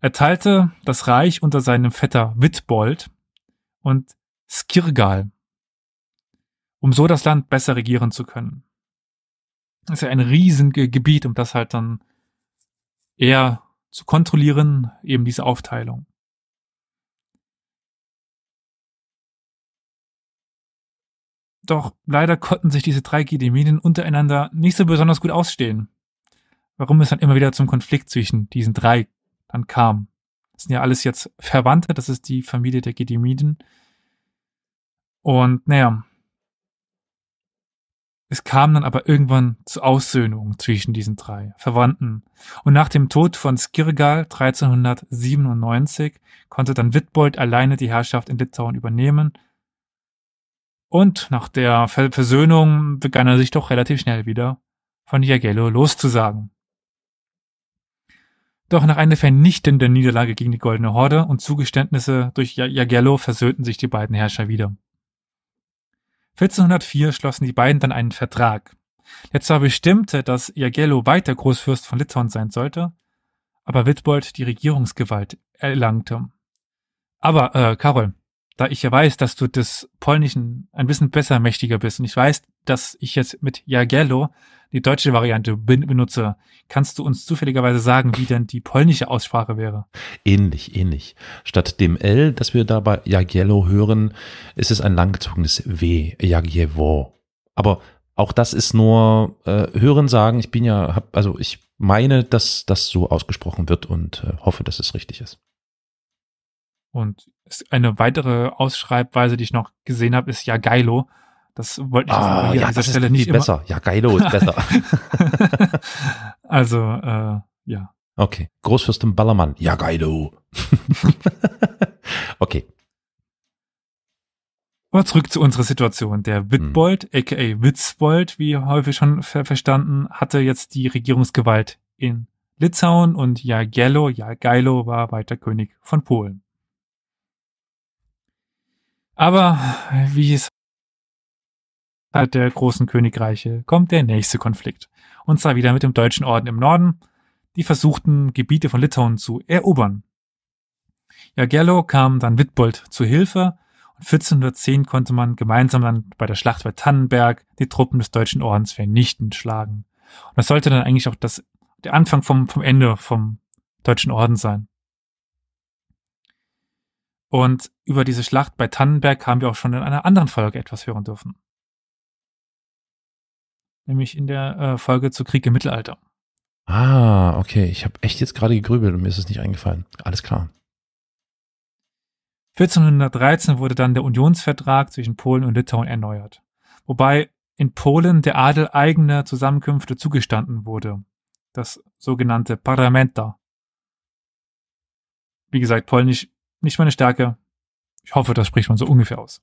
Er teilte das Reich unter seinem Vetter Witbold und Skirgal, um so das Land besser regieren zu können. Das ist ja ein Riesengebiet, um das halt dann eher zu kontrollieren, eben diese Aufteilung. Doch leider konnten sich diese drei Gedeminen untereinander nicht so besonders gut ausstehen. Warum es dann immer wieder zum Konflikt zwischen diesen drei dann kam. Das sind ja alles jetzt Verwandte, das ist die Familie der Gedemiden. Und naja, es kam dann aber irgendwann zur Aussöhnung zwischen diesen drei Verwandten. Und nach dem Tod von Skirgal 1397 konnte dann Witbold alleine die Herrschaft in Litauen übernehmen. Und nach der Versöhnung begann er sich doch relativ schnell wieder von Jagello loszusagen. Doch nach einer vernichtenden Niederlage gegen die Goldene Horde und Zugeständnisse durch Jagello versöhnten sich die beiden Herrscher wieder. 1404 schlossen die beiden dann einen Vertrag, der zwar bestimmte, dass Jagello weiter Großfürst von Litauen sein sollte, aber Witbold die Regierungsgewalt erlangte. Aber, äh, Karol, da ich ja weiß, dass du des Polnischen ein bisschen besser mächtiger bist und ich weiß, dass ich jetzt mit Jagiello die deutsche Variante benutze, kannst du uns zufälligerweise sagen, wie denn die polnische Aussprache wäre? Ähnlich, ähnlich. Statt dem L, das wir da bei Jagiello hören, ist es ein langgezogenes W, Jagiewo. Aber auch das ist nur äh, Hören sagen. Ich bin ja, hab, also ich meine, dass das so ausgesprochen wird und äh, hoffe, dass es richtig ist. Und eine weitere Ausschreibweise, die ich noch gesehen habe, ist Jageilo. Das wollte ich ah, hier ja, an dieser Stelle nicht besser. Immer. Ja, Geilo ist besser. also, äh, ja. Okay. Großfürstin Ballermann. Ja, Geilo. okay. Aber zurück zu unserer Situation. Der Witbold, hm. aka Witzbold, wie häufig schon ver verstanden, hatte jetzt die Regierungsgewalt in Litauen und Jagiello, Jagiello war weiter König von Polen. Aber wie es halt der großen Königreiche kommt der nächste Konflikt. Und zwar wieder mit dem Deutschen Orden im Norden, die versuchten, Gebiete von Litauen zu erobern. Jagello kam dann Witbold zu Hilfe und 1410 konnte man gemeinsam dann bei der Schlacht bei Tannenberg die Truppen des Deutschen Ordens vernichtend schlagen. Und das sollte dann eigentlich auch das, der Anfang vom, vom Ende vom Deutschen Orden sein. Und über diese Schlacht bei Tannenberg haben wir auch schon in einer anderen Folge etwas hören dürfen. Nämlich in der äh, Folge zu Krieg im Mittelalter. Ah, okay. Ich habe echt jetzt gerade gegrübelt und mir ist es nicht eingefallen. Alles klar. 1413 wurde dann der Unionsvertrag zwischen Polen und Litauen erneuert, wobei in Polen der Adel eigene Zusammenkünfte zugestanden wurde, das sogenannte Parlamenta. Wie gesagt, polnisch nicht meine Stärke. Ich hoffe, das spricht man so ungefähr aus.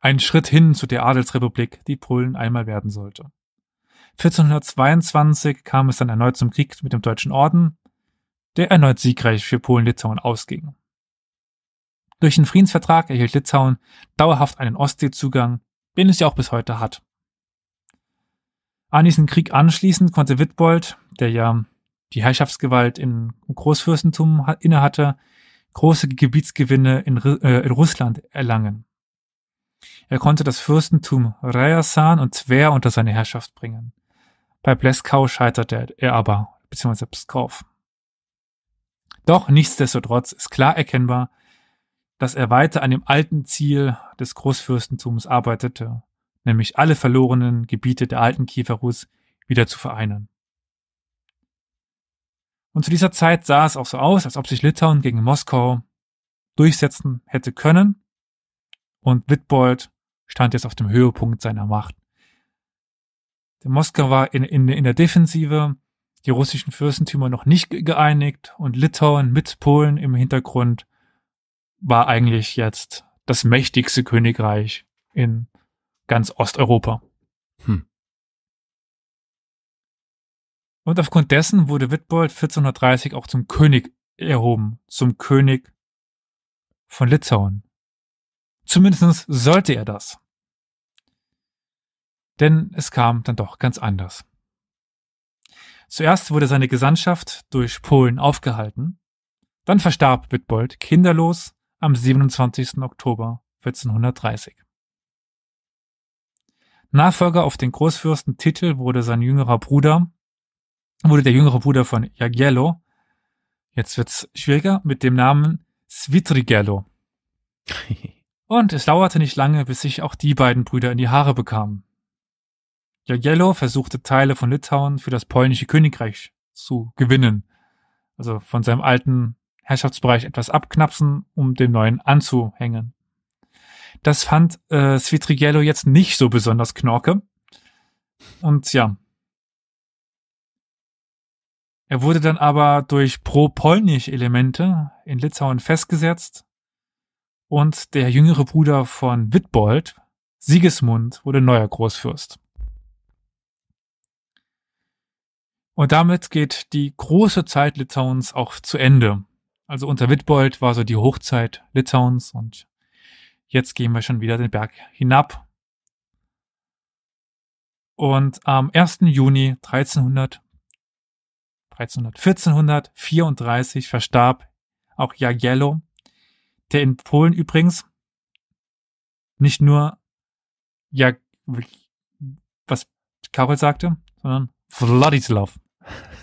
Ein Schritt hin zu der Adelsrepublik, die Polen einmal werden sollte. 1422 kam es dann erneut zum Krieg mit dem Deutschen Orden, der erneut siegreich für Polen-Litauen ausging. Durch den Friedensvertrag erhielt Litauen dauerhaft einen Ostseezugang, den es ja auch bis heute hat. An diesen Krieg anschließend konnte Witbold, der ja die Herrschaftsgewalt im Großfürstentum innehatte, große Gebietsgewinne in, äh, in, Russland erlangen. Er konnte das Fürstentum Ryazan und Twer unter seine Herrschaft bringen. Bei Pleskau scheiterte er aber, beziehungsweise Pskov. Doch nichtsdestotrotz ist klar erkennbar, dass er weiter an dem alten Ziel des Großfürstentums arbeitete, nämlich alle verlorenen Gebiete der alten Kieferus wieder zu vereinen. Und zu dieser Zeit sah es auch so aus, als ob sich Litauen gegen Moskau durchsetzen hätte können. Und Witbold stand jetzt auf dem Höhepunkt seiner Macht. Der Moskau war in, in, in der Defensive, die russischen Fürstentümer noch nicht geeinigt und Litauen mit Polen im Hintergrund war eigentlich jetzt das mächtigste Königreich in ganz Osteuropa. Und aufgrund dessen wurde Witbold 1430 auch zum König erhoben, zum König von Litauen. Zumindest sollte er das. Denn es kam dann doch ganz anders. Zuerst wurde seine Gesandtschaft durch Polen aufgehalten, dann verstarb Witbold kinderlos am 27. Oktober 1430. Nachfolger auf den Großfürstentitel wurde sein jüngerer Bruder wurde der jüngere Bruder von Jagiello, jetzt wird's schwieriger, mit dem Namen Svitrigello. Und es dauerte nicht lange, bis sich auch die beiden Brüder in die Haare bekamen. Jagiello versuchte Teile von Litauen für das polnische Königreich zu gewinnen, also von seinem alten Herrschaftsbereich etwas abknapsen, um dem neuen anzuhängen. Das fand äh, Svitrigello jetzt nicht so besonders knorke. Und ja, er wurde dann aber durch pro-polnische Elemente in Litauen festgesetzt und der jüngere Bruder von Witbold, Sigismund, wurde neuer Großfürst. Und damit geht die große Zeit Litauens auch zu Ende. Also unter Witbold war so die Hochzeit Litauens und jetzt gehen wir schon wieder den Berg hinab. Und am 1. Juni 1300 1434 verstarb auch Jagiello, der in Polen übrigens nicht nur Jag was Karol sagte, sondern Wladislav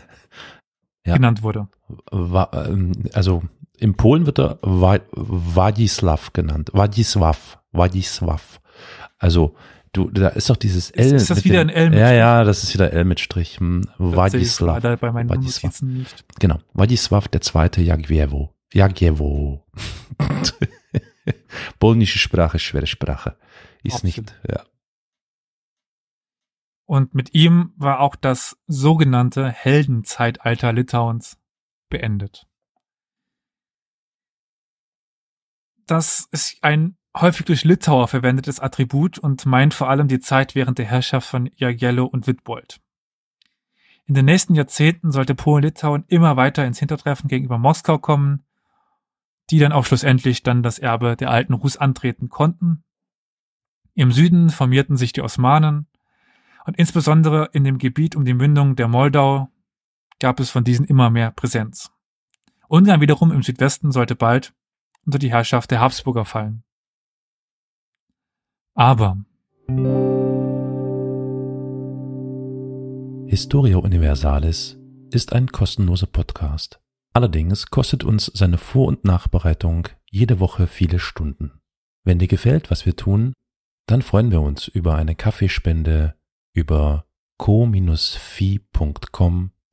ja. genannt wurde. Ähm, also in Polen wird er Wadislav genannt. Wadislav, Wadislav. Also Du, da ist doch dieses L. Ist, ist das wieder dem, ein L? Mit Strich? ja, ja, das ist wieder L mit Strich. Hm, war da Bei meinen Wadislav. Nicht. Genau. Wadislav der zweite Jagiewo. Jagiewo. Polnische Sprache, schwere Sprache. Ist Absolut. nicht, ja. Und mit ihm war auch das sogenannte Heldenzeitalter Litauens beendet. Das ist ein häufig durch Litauer verwendetes Attribut und meint vor allem die Zeit während der Herrschaft von Jagiello und Witbold. In den nächsten Jahrzehnten sollte Polen-Litauen immer weiter ins Hintertreffen gegenüber Moskau kommen, die dann auch schlussendlich dann das Erbe der alten Rus antreten konnten. Im Süden formierten sich die Osmanen und insbesondere in dem Gebiet um die Mündung der Moldau gab es von diesen immer mehr Präsenz. Ungarn wiederum im Südwesten sollte bald unter die Herrschaft der Habsburger fallen. Aber. Historia Universalis ist ein kostenloser Podcast. Allerdings kostet uns seine Vor- und Nachbereitung jede Woche viele Stunden. Wenn dir gefällt, was wir tun, dann freuen wir uns über eine Kaffeespende über co-fi.com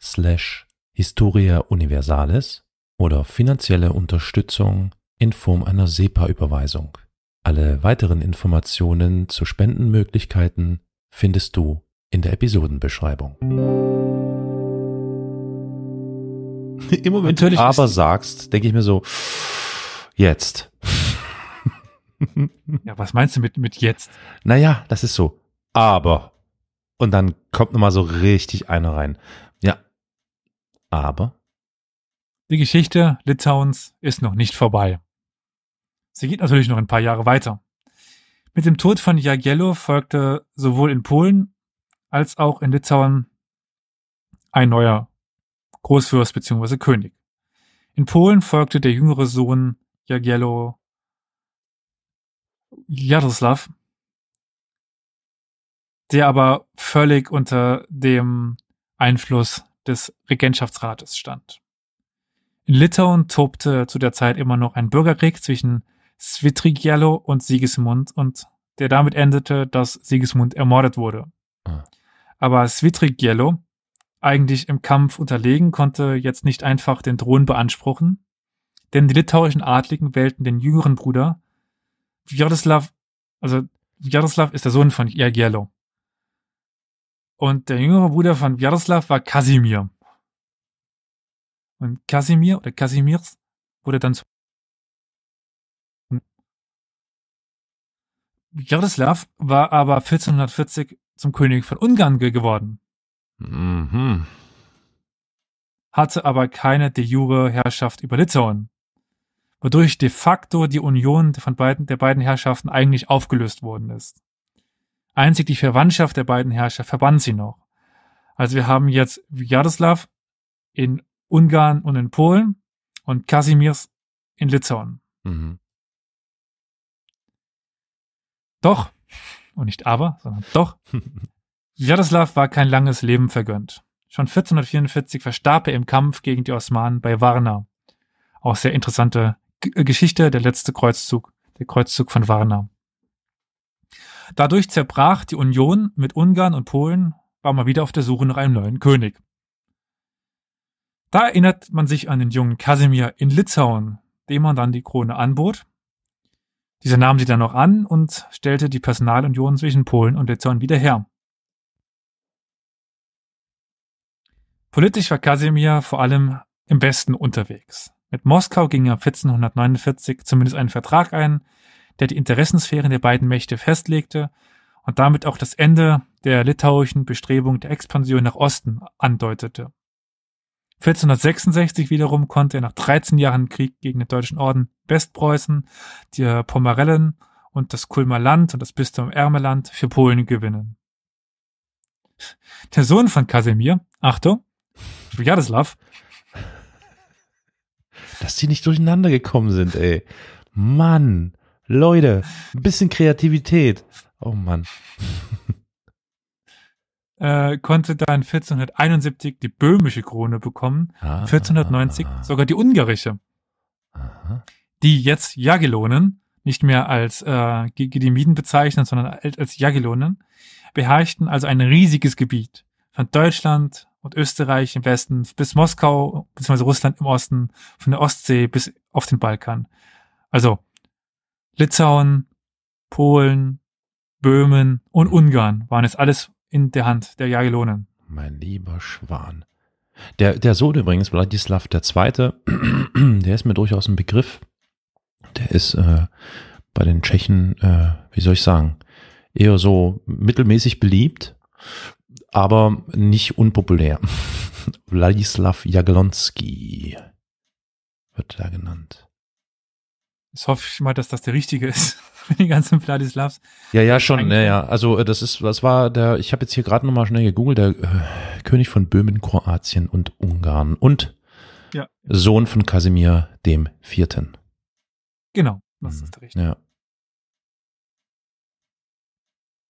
slash Historia Universalis oder finanzielle Unterstützung in Form einer SEPA-Überweisung. Alle weiteren Informationen zu Spendenmöglichkeiten findest du in der Episodenbeschreibung. Im Moment, wenn du aber sagst, denke ich mir so, jetzt. ja, was meinst du mit, mit jetzt? Naja, das ist so. Aber. Und dann kommt nochmal so richtig einer rein. Ja. Aber. Die Geschichte Litauens ist noch nicht vorbei. Sie geht natürlich noch ein paar Jahre weiter. Mit dem Tod von Jagiello folgte sowohl in Polen als auch in Litauen ein neuer Großfürst bzw. König. In Polen folgte der jüngere Sohn Jagiello Jaroslaw, der aber völlig unter dem Einfluss des Regentschaftsrates stand. In Litauen tobte zu der Zeit immer noch ein Bürgerkrieg zwischen Svitrigiello und Sigismund und der damit endete, dass Sigismund ermordet wurde. Ah. Aber Svitrigiello, eigentlich im Kampf unterlegen, konnte jetzt nicht einfach den Thron beanspruchen, denn die litauischen Adligen wählten den jüngeren Bruder Vjaroslav, also Vjaroslav ist der Sohn von Jagiello. Und der jüngere Bruder von Vjaroslav war Kasimir. Und Kasimir oder Kasimirs wurde dann zu Jaroslav war aber 1440 zum König von Ungarn geworden. Mhm. Hatte aber keine de jure Herrschaft über Litauen, wodurch de facto die Union von beiden, der beiden Herrschaften eigentlich aufgelöst worden ist. Einzig die Verwandtschaft der beiden Herrscher verband sie noch. Also wir haben jetzt Jaroslav in Ungarn und in Polen und Kasimirs in Litauen. Mhm. Doch, und nicht aber, sondern doch, Jaroslav war kein langes Leben vergönnt. Schon 1444 verstarb er im Kampf gegen die Osmanen bei Varna. Auch sehr interessante G äh, Geschichte, der letzte Kreuzzug, der Kreuzzug von Varna. Dadurch zerbrach die Union mit Ungarn und Polen, war mal wieder auf der Suche nach einem neuen König. Da erinnert man sich an den jungen Kasimir in Litauen, dem man dann die Krone anbot dieser nahm sie dann noch an und stellte die Personalunion zwischen Polen und Litauen wieder her. Politisch war Kasimir vor allem im Westen unterwegs. Mit Moskau ging er 1449 zumindest einen Vertrag ein, der die Interessensphären der beiden Mächte festlegte und damit auch das Ende der litauischen Bestrebung der Expansion nach Osten andeutete. 1466 wiederum konnte er nach 13 Jahren Krieg gegen den deutschen Orden Westpreußen, die Pomerellen und das Kulmer Land und das Bistum Ärmeland für Polen gewinnen. Der Sohn von Kasimir, Achtung, Jaroslav. Dass die nicht durcheinander gekommen sind, ey. Mann, Leute, ein bisschen Kreativität. Oh Mann. äh, konnte dann 1471 die böhmische Krone bekommen, ah, 1490 ah, ah, ah, sogar die ungarische, ah, die jetzt Jagellonen nicht mehr als äh, Gedemiden bezeichnen, sondern als Jagellonen, beherrschten also ein riesiges Gebiet von Deutschland und Österreich im Westen bis Moskau bzw. Russland im Osten, von der Ostsee bis auf den Balkan. Also Litauen, Polen, Böhmen und Ungarn waren jetzt alles in der Hand der Jagiellonen. Mein lieber Schwan. Der, der Sohn übrigens, Vladislav II., der ist mir durchaus ein Begriff. Der ist äh, bei den Tschechen, äh, wie soll ich sagen, eher so mittelmäßig beliebt, aber nicht unpopulär. Wladislav Jagelonski wird da genannt. Jetzt hoffe ich mal, dass das der richtige ist für die ganzen Vladislavs. Ja, ja, schon. Ja, ne, ja. Also äh, das ist, was war der? Ich habe jetzt hier gerade nochmal schnell gegoogelt. Der äh, König von Böhmen, Kroatien und Ungarn und ja. Sohn von Kasimir dem Vierten. Genau, das mhm. ist der richtige. Ja.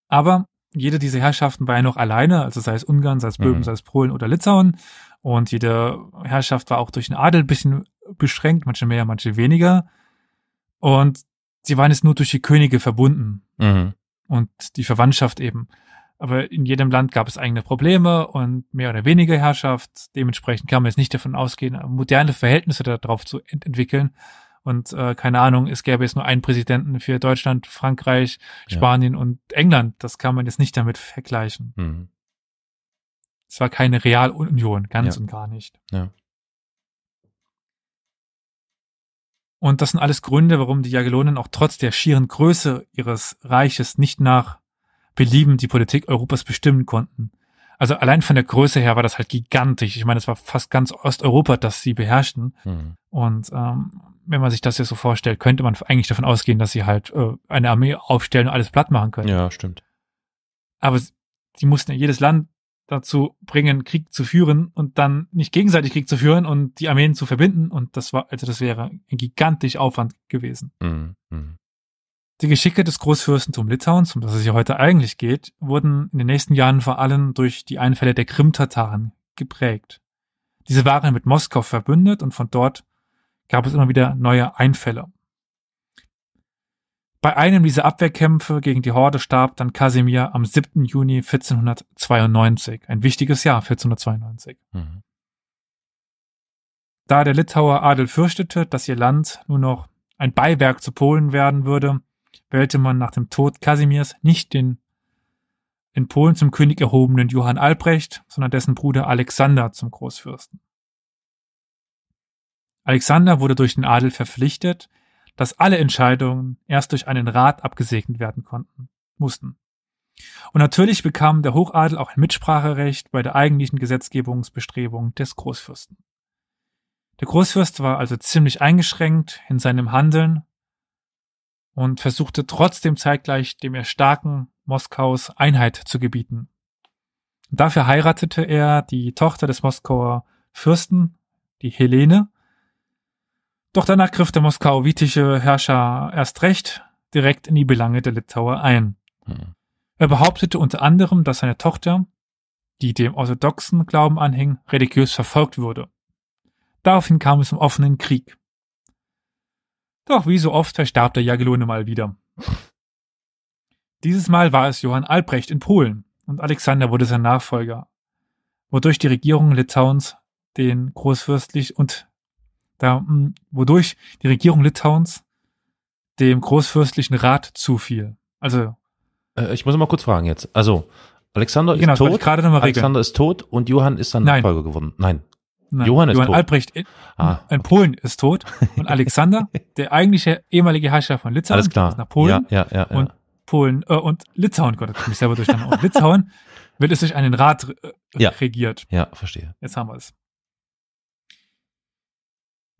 Aber jede dieser Herrschaften war ja noch alleine, also sei es Ungarn, sei es Böhmen, mhm. sei es Polen oder Litauen. Und jede Herrschaft war auch durch den Adel ein bisschen beschränkt, manche mehr, manche weniger. Und sie waren jetzt nur durch die Könige verbunden mhm. und die Verwandtschaft eben. Aber in jedem Land gab es eigene Probleme und mehr oder weniger Herrschaft. Dementsprechend kann man jetzt nicht davon ausgehen, moderne Verhältnisse darauf zu ent entwickeln. Und äh, keine Ahnung, es gäbe jetzt nur einen Präsidenten für Deutschland, Frankreich, Spanien ja. und England. Das kann man jetzt nicht damit vergleichen. Mhm. Es war keine Realunion, ganz ja. und gar nicht. Ja. Und das sind alles Gründe, warum die Jagellonen auch trotz der schieren Größe ihres Reiches nicht nach Belieben die Politik Europas bestimmen konnten. Also allein von der Größe her war das halt gigantisch. Ich meine, es war fast ganz Osteuropa, das sie beherrschten. Mhm. Und ähm, wenn man sich das jetzt so vorstellt, könnte man eigentlich davon ausgehen, dass sie halt äh, eine Armee aufstellen und alles platt machen können. Ja, stimmt. Aber sie mussten ja jedes Land dazu bringen, Krieg zu führen und dann nicht gegenseitig Krieg zu führen und die Armeen zu verbinden. Und das war, also das wäre ein gigantisch Aufwand gewesen. Mhm, mhm. Die Geschicke des Großfürstentums Litauens, um das es hier heute eigentlich geht, wurden in den nächsten Jahren vor allem durch die Einfälle der Krimtataren geprägt. Diese waren mit Moskau verbündet und von dort gab es immer wieder neue Einfälle. Bei einem dieser Abwehrkämpfe gegen die Horde starb dann Kasimir am 7. Juni 1492, ein wichtiges Jahr 1492. Mhm. Da der Litauer Adel fürchtete, dass ihr Land nur noch ein Beiwerk zu Polen werden würde, wählte man nach dem Tod Kasimirs nicht den in Polen zum König erhobenen Johann Albrecht, sondern dessen Bruder Alexander zum Großfürsten. Alexander wurde durch den Adel verpflichtet, dass alle Entscheidungen erst durch einen Rat abgesegnet werden konnten, mussten. Und natürlich bekam der Hochadel auch ein Mitspracherecht bei der eigentlichen Gesetzgebungsbestrebung des Großfürsten. Der Großfürst war also ziemlich eingeschränkt in seinem Handeln und versuchte trotzdem zeitgleich dem erstarken Moskaus Einheit zu gebieten. Dafür heiratete er die Tochter des Moskauer Fürsten, die Helene, doch danach griff der moskauitische Herrscher erst recht direkt in die Belange der Litauer ein. Hm. Er behauptete unter anderem, dass seine Tochter, die dem orthodoxen Glauben anhing, religiös verfolgt würde. Daraufhin kam es zum offenen Krieg. Doch wie so oft verstarb der Jagellone mal wieder. Dieses Mal war es Johann Albrecht in Polen und Alexander wurde sein Nachfolger, wodurch die Regierung Litauens den großfürstlich und da, hm, wodurch die Regierung Litauens dem Großfürstlichen Rat zufiel. Also. Äh, ich muss mal kurz fragen jetzt. Also, Alexander genau, ist tot. Gerade nochmal Alexander ist tot und Johann ist dann Nein. Nachfolger geworden. Nein. Nein. Johann ist tot. Albrecht in, ah, in Polen ist tot und Alexander, der eigentliche ehemalige Herrscher von Litauen, Alles klar. ist nach Polen ja, ja, ja, ja. und Polen äh, und Litauen, Gott, ich selber durcheinander. Und Litauen wird es durch einen Rat äh, ja. regiert. Ja, verstehe. Jetzt haben wir es.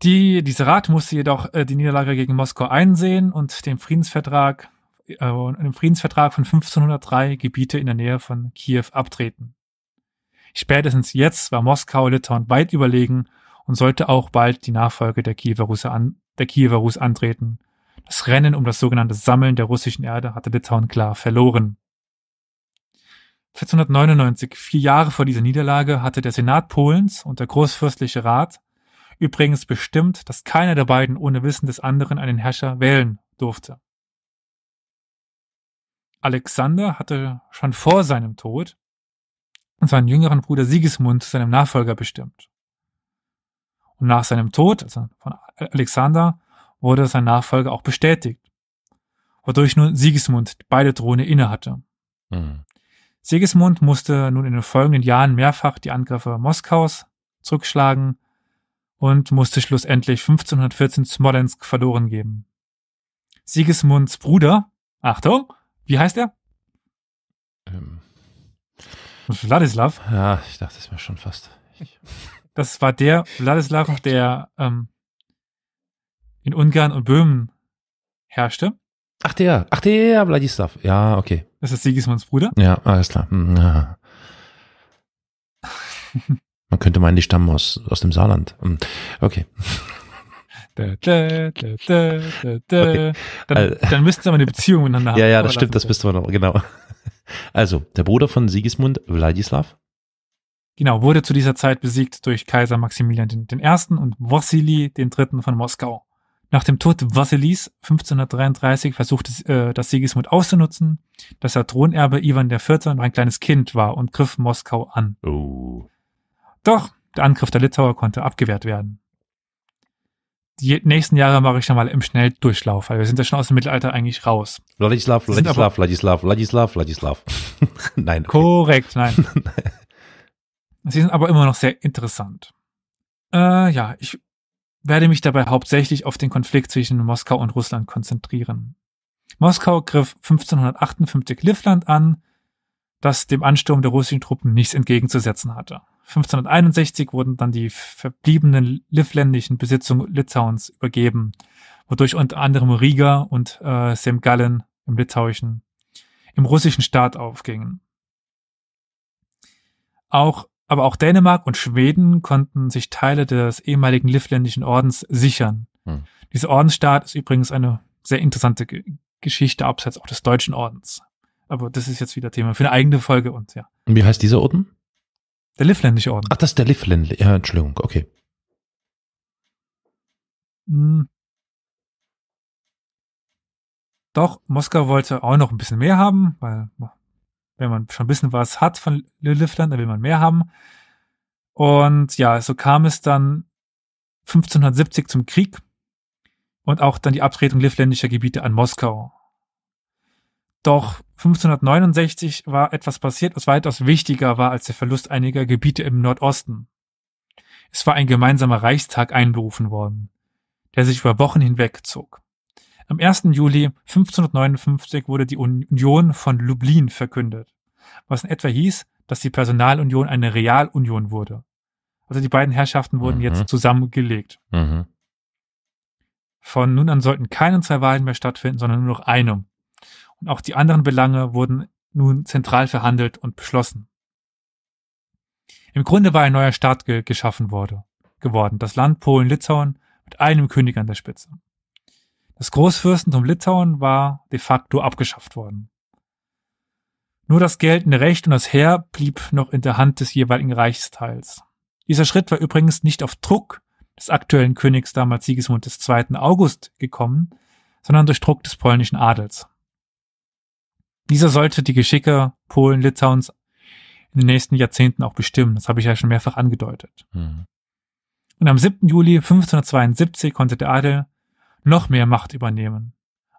Die, diese Rat musste jedoch äh, die Niederlage gegen Moskau einsehen und den Friedensvertrag, äh, einem Friedensvertrag von 1503 Gebiete in der Nähe von Kiew abtreten. Spätestens jetzt war Moskau Litauen weit überlegen und sollte auch bald die Nachfolge der Kiewer, Russe an, der Kiewer Rus antreten. Das Rennen um das sogenannte Sammeln der russischen Erde hatte Litauen klar verloren. 1499, vier Jahre vor dieser Niederlage, hatte der Senat Polens und der Großfürstliche Rat übrigens bestimmt, dass keiner der beiden ohne Wissen des anderen einen Herrscher wählen durfte. Alexander hatte schon vor seinem Tod seinen jüngeren Bruder Sigismund zu seinem Nachfolger bestimmt. Und nach seinem Tod, also von Alexander, wurde sein Nachfolger auch bestätigt, wodurch nun Sigismund beide Drohne innehatte. Mhm. Sigismund musste nun in den folgenden Jahren mehrfach die Angriffe Moskaus zurückschlagen und musste schlussendlich 1514 Smolensk verloren geben. Sigismunds Bruder, Achtung, wie heißt er? Ähm. Wladislav. Ja, ich dachte es mir schon fast. das war der Wladislav, oh der ähm, in Ungarn und Böhmen herrschte. Ach der, ach der Wladislav. Ja, okay. Das ist Sigismunds Bruder. Ja, alles klar. Ja. Hm, Man könnte meinen, die stammen aus, aus dem Saarland. Hm. Okay. Da, da, da, okay. Dann, also- dann müssten aber eine Beziehung miteinander haben. Ja, ja, das stimmt, das müsste man noch, genau. Also, der Bruder von Sigismund, Wladislav. Genau, wurde zu dieser Zeit besiegt durch Kaiser Maximilian I. und Wassili III. von Moskau. Nach dem Tod Wassilis 1533 versuchte äh, das Sigismund auszunutzen, dass er Thronerbe Ivan IV. noch ein kleines Kind war und griff Moskau an. Oh. Doch der Angriff der Litauer konnte abgewehrt werden. Die nächsten Jahre mache ich schon mal im Schnelldurchlauf, weil wir sind ja schon aus dem Mittelalter eigentlich raus. Ladislav, Ladislav, Ladislav, Ladislav, Ladislav. nein. Okay. Korrekt, nein. Sie sind aber immer noch sehr interessant. Äh, ja, ich werde mich dabei hauptsächlich auf den Konflikt zwischen Moskau und Russland konzentrieren. Moskau griff 1558 Livland an, das dem Ansturm der russischen Truppen nichts entgegenzusetzen hatte. 1561 wurden dann die verbliebenen livländischen Besitzungen Litauens übergeben, wodurch unter anderem Riga und äh, Semgallen im litauischen, im russischen Staat aufgingen. Auch, aber auch Dänemark und Schweden konnten sich Teile des ehemaligen livländischen Ordens sichern. Hm. Dieser Ordensstaat ist übrigens eine sehr interessante G Geschichte abseits auch des deutschen Ordens. Aber das ist jetzt wieder Thema für eine eigene Folge und ja. Und wie heißt dieser Orden? Der Livländische Orden. Ach, das ist der Livländische. Ja, Entschuldigung, okay. Hm. Doch, Moskau wollte auch noch ein bisschen mehr haben, weil wenn man schon ein bisschen was hat von Livland, dann will man mehr haben. Und ja, so kam es dann 1570 zum Krieg und auch dann die Abtretung livländischer Gebiete an Moskau. Doch 1569 war etwas passiert, was weitaus wichtiger war als der Verlust einiger Gebiete im Nordosten. Es war ein gemeinsamer Reichstag einberufen worden, der sich über Wochen hinweg zog. Am 1. Juli 1559 wurde die Union von Lublin verkündet, was in etwa hieß, dass die Personalunion eine Realunion wurde. Also die beiden Herrschaften wurden mhm. jetzt zusammengelegt. Mhm. Von nun an sollten keine zwei Wahlen mehr stattfinden, sondern nur noch eine und auch die anderen Belange wurden nun zentral verhandelt und beschlossen. Im Grunde war ein neuer Staat ge geschaffen wurde, geworden, das Land Polen-Litauen mit einem König an der Spitze. Das Großfürstentum Litauen war de facto abgeschafft worden. Nur das geltende Recht und das Heer blieb noch in der Hand des jeweiligen Reichsteils. Dieser Schritt war übrigens nicht auf Druck des aktuellen Königs damals Sigismund II. August gekommen, sondern durch Druck des polnischen Adels. Dieser sollte die Geschicke Polen, Litauens in den nächsten Jahrzehnten auch bestimmen. Das habe ich ja schon mehrfach angedeutet. Mhm. Und am 7. Juli 1572 konnte der Adel noch mehr Macht übernehmen.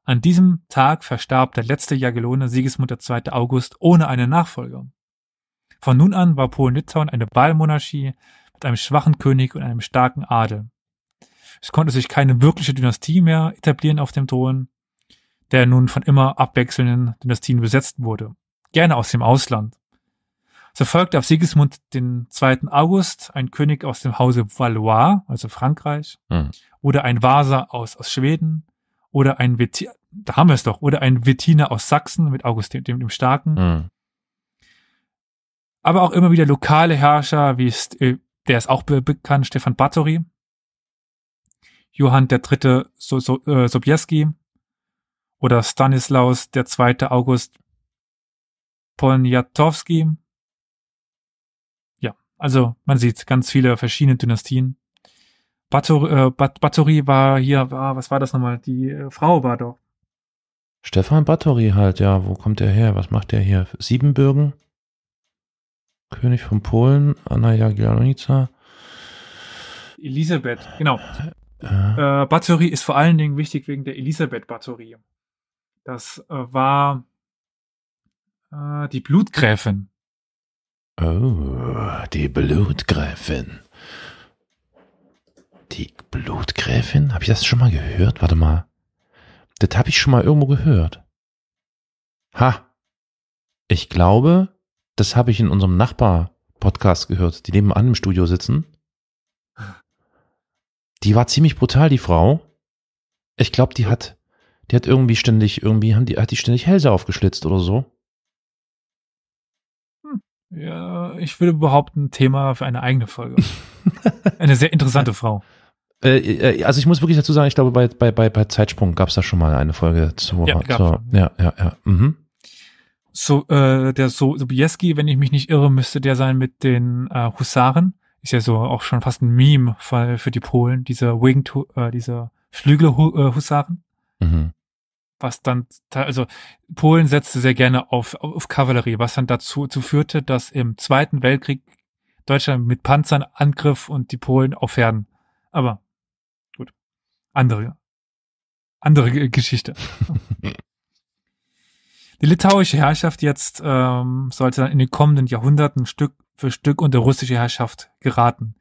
An diesem Tag verstarb der letzte Jagellone Sigismund II. August ohne einen Nachfolger. Von nun an war Polen-Litauen eine Wahlmonarchie mit einem schwachen König und einem starken Adel. Es konnte sich keine wirkliche Dynastie mehr etablieren auf dem Thron der nun von immer abwechselnden Dynastien besetzt wurde, gerne aus dem Ausland. So folgte auf Sigismund den 2. August ein König aus dem Hause Valois, also Frankreich, mhm. oder ein Vasa aus, aus Schweden, oder ein Vetti da haben wir es doch, oder ein Wettiner aus Sachsen mit August dem, dem Starken. Mhm. Aber auch immer wieder lokale Herrscher, wie ist, äh, der ist auch bekannt, Stefan Batory, Johann der Dritte so, so, äh, Sobieski, oder Stanislaus der zweite August Poniatowski. Ja, also man sieht ganz viele verschiedene Dynastien. Batory äh, Bathory war hier, war, ah, was war das nochmal? Die äh, Frau war doch. Stefan Batory halt, ja, wo kommt er her? Was macht er hier? Siebenbürgen? König von Polen, Anna Jagiellonica. Elisabeth, genau. Äh. äh, Bathory ist vor allen Dingen wichtig wegen der Elisabeth Batory. Das äh, war äh, die Blutgräfin. Oh, die Blutgräfin. Die Blutgräfin? Habe ich das schon mal gehört? Warte mal. Das habe ich schon mal irgendwo gehört. Ha. Ich glaube, das habe ich in unserem Nachbar-Podcast gehört, die nebenan im Studio sitzen. Die war ziemlich brutal, die Frau. Ich glaube, die hat die hat irgendwie ständig, irgendwie haben die, hat die ständig Hälse aufgeschlitzt oder so. Hm. Ja, ich würde behaupten, Thema für eine eigene Folge. eine sehr interessante Frau. Äh, äh, also ich muss wirklich dazu sagen, ich glaube, bei, bei, bei, bei Zeitsprung gab es da schon mal eine Folge zu. Ja, zu, ja, ja. ja. Mhm. So, äh, der so Sobieski, wenn ich mich nicht irre, müsste der sein mit den äh, Husaren. Ist ja so auch schon fast ein Meme für, für die Polen, diese Wing, äh, diese Flügelhusaren. Äh, mhm was dann, also Polen setzte sehr gerne auf, auf Kavallerie, was dann dazu, dazu führte, dass im Zweiten Weltkrieg Deutschland mit Panzern angriff und die Polen auf Pferden. Aber gut, andere, andere Geschichte. die litauische Herrschaft jetzt ähm, sollte dann in den kommenden Jahrhunderten Stück für Stück unter russische Herrschaft geraten,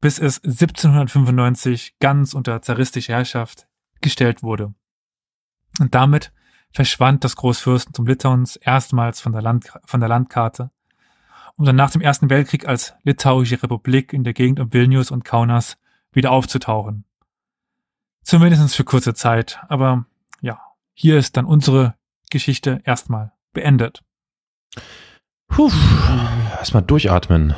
bis es 1795 ganz unter zaristische Herrschaft gestellt wurde. Und damit verschwand das Großfürstentum Litauens erstmals von der, Land, von der Landkarte, um dann nach dem Ersten Weltkrieg als Litauische Republik in der Gegend um Vilnius und Kaunas wieder aufzutauchen. Zumindest für kurze Zeit, aber ja, hier ist dann unsere Geschichte erstmal beendet. Puh, erstmal durchatmen.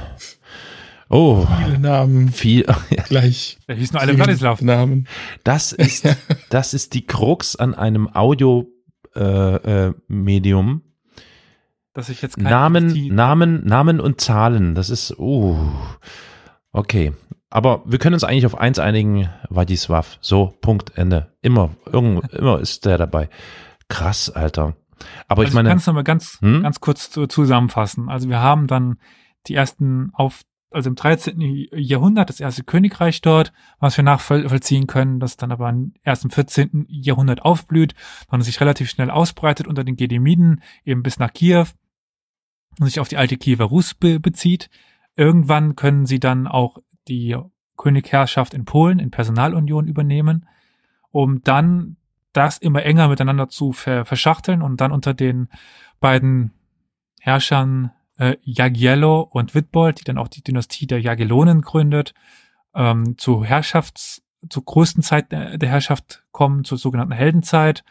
Oh. Viele Namen. Viel. Gleich. Da hießen alle Vladislav. Namen. Das ist, das ist die Krux an einem Audio-Medium. Äh, äh, Dass ich jetzt Namen, Kritik. Namen, Namen und Zahlen. Das ist, oh. Okay. Aber wir können uns eigentlich auf eins einigen, Wadiswaf. So, Punkt, Ende. Immer, irgend, immer ist der dabei. Krass, Alter. Aber also ich meine. Ich kann es nochmal ganz, hm? ganz kurz zusammenfassen. Also wir haben dann die ersten auf also im 13. Jahrhundert, das erste Königreich dort, was wir nachvollziehen können, das dann aber erst im 14. Jahrhundert aufblüht, sondern sich relativ schnell ausbreitet unter den Gedemiden, eben bis nach Kiew und sich auf die alte Kiewer Rus be bezieht. Irgendwann können sie dann auch die Königherrschaft in Polen in Personalunion übernehmen, um dann das immer enger miteinander zu ver verschachteln und dann unter den beiden Herrschern äh, Jagiello und Witbold, die dann auch die Dynastie der Jagellonen gründet, ähm, zu Herrschafts, zur größten Zeit der Herrschaft kommen, zur sogenannten Heldenzeit.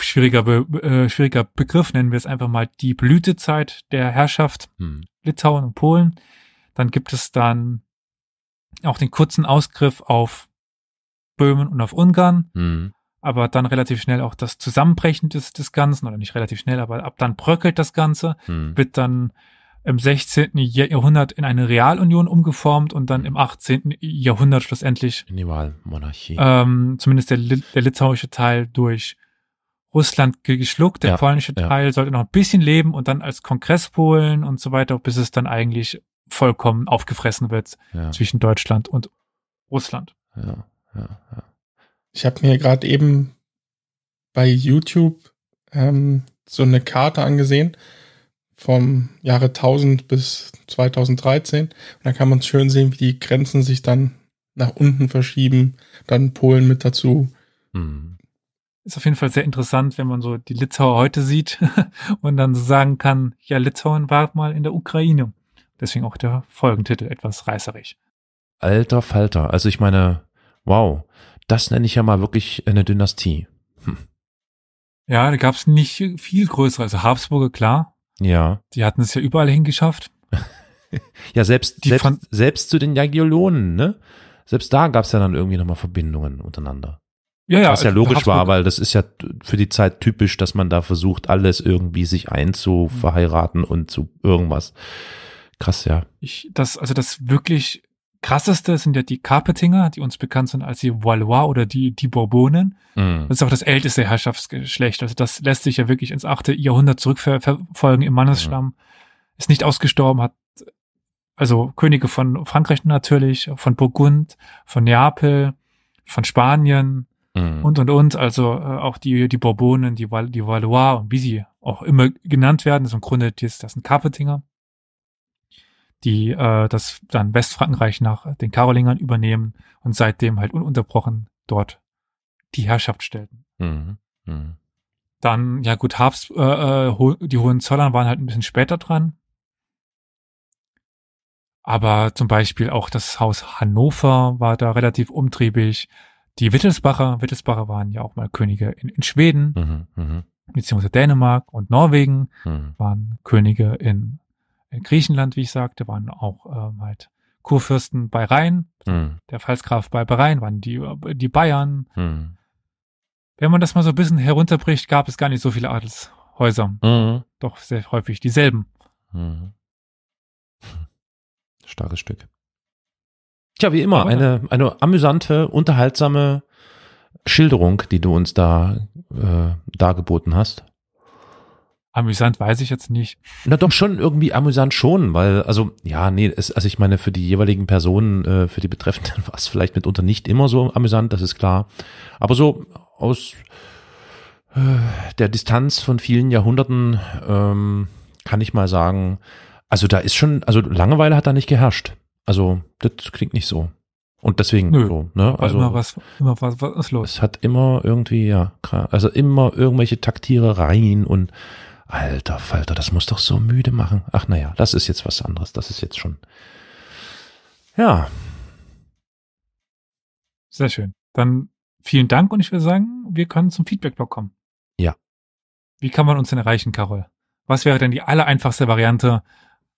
Schwieriger, Be äh, schwieriger Begriff, nennen wir es einfach mal die Blütezeit der Herrschaft hm. Litauen und Polen. Dann gibt es dann auch den kurzen Ausgriff auf Böhmen und auf Ungarn. Mhm aber dann relativ schnell auch das Zusammenbrechen des, des Ganzen, oder nicht relativ schnell, aber ab dann bröckelt das Ganze, hm. wird dann im 16. Jahrhundert in eine Realunion umgeformt und dann im 18. Jahrhundert schlussendlich in die Wahlmonarchie. Ähm, zumindest der, der litauische Teil durch Russland geschluckt, der ja, polnische Teil ja. sollte noch ein bisschen leben und dann als Kongresspolen und so weiter, bis es dann eigentlich vollkommen aufgefressen wird ja. zwischen Deutschland und Russland. Ja, ja, ja. Ich habe mir gerade eben bei YouTube ähm, so eine Karte angesehen vom Jahre 1000 bis 2013. Und da kann man schön sehen, wie die Grenzen sich dann nach unten verschieben, dann Polen mit dazu. Mhm. Ist auf jeden Fall sehr interessant, wenn man so die Litauer heute sieht und dann sagen kann, ja, Litauen war mal in der Ukraine. Deswegen auch der Folgentitel etwas reißerig. Alter Falter. Also ich meine, wow. Das nenne ich ja mal wirklich eine Dynastie. Hm. Ja, da gab es nicht viel größere. Also Habsburger, klar. Ja. Die hatten es ja überall hingeschafft. ja, selbst, die selbst, selbst zu den Jagiolonen, ne? Selbst da gab es ja dann irgendwie nochmal Verbindungen untereinander. Ja, ja. Was ja also logisch Habsburg. war, weil das ist ja für die Zeit typisch, dass man da versucht, alles irgendwie sich einzuverheiraten und zu irgendwas. Krass, ja. Ich, das, also das wirklich krasseste sind ja die Carpetinger, die uns bekannt sind als die Valois oder die, die Bourbonen. Mm. Das ist auch das älteste Herrschaftsgeschlecht. Also das lässt sich ja wirklich ins 8. Jahrhundert zurückverfolgen im Mannesstamm. Ja. Mhm. Ist nicht ausgestorben, hat also Könige von Frankreich natürlich, von Burgund, von Neapel, von Spanien mm. und und und. Also äh, auch die, die Bourbonen, die, Val die Valois und wie sie auch immer genannt werden. Das ist im Grunde das, das sind Carpetinger die äh, das dann Westfrankenreich nach den Karolingern übernehmen und seitdem halt ununterbrochen dort die Herrschaft stellten. Mhm. Mhm. Dann, ja gut, Habs, äh, äh die Hohenzollern waren halt ein bisschen später dran. Aber zum Beispiel auch das Haus Hannover war da relativ umtriebig. Die Wittelsbacher, Wittelsbacher waren ja auch mal Könige in, in Schweden, mhm, mhm. beziehungsweise Dänemark und Norwegen mhm. waren Könige in in Griechenland, wie ich sagte, waren auch ähm, halt Kurfürsten bei Rhein, mhm. der Pfalzgraf bei Rhein, waren die, äh, die Bayern. Mhm. Wenn man das mal so ein bisschen herunterbricht, gab es gar nicht so viele Adelshäuser. Mhm. Doch sehr häufig dieselben. Mhm. Starres Stück. Tja, wie immer, eine, eine amüsante, unterhaltsame Schilderung, die du uns da äh, dargeboten hast. Amüsant weiß ich jetzt nicht. Na doch schon irgendwie amüsant schon, weil also ja, nee, es, also ich meine für die jeweiligen Personen, äh, für die Betreffenden war es vielleicht mitunter nicht immer so amüsant, das ist klar. Aber so aus äh, der Distanz von vielen Jahrhunderten ähm, kann ich mal sagen, also da ist schon, also Langeweile hat da nicht geherrscht. Also das klingt nicht so. Und deswegen Nö, so, ne? Also immer was, immer was, was ist los? Es hat immer irgendwie, ja, also immer irgendwelche Taktiere rein und Alter Falter, das muss doch so müde machen. Ach naja, das ist jetzt was anderes. Das ist jetzt schon. Ja. Sehr schön. Dann vielen Dank und ich würde sagen, wir können zum Feedback-Blog kommen. Ja. Wie kann man uns denn erreichen, Carol? Was wäre denn die aller einfachste Variante,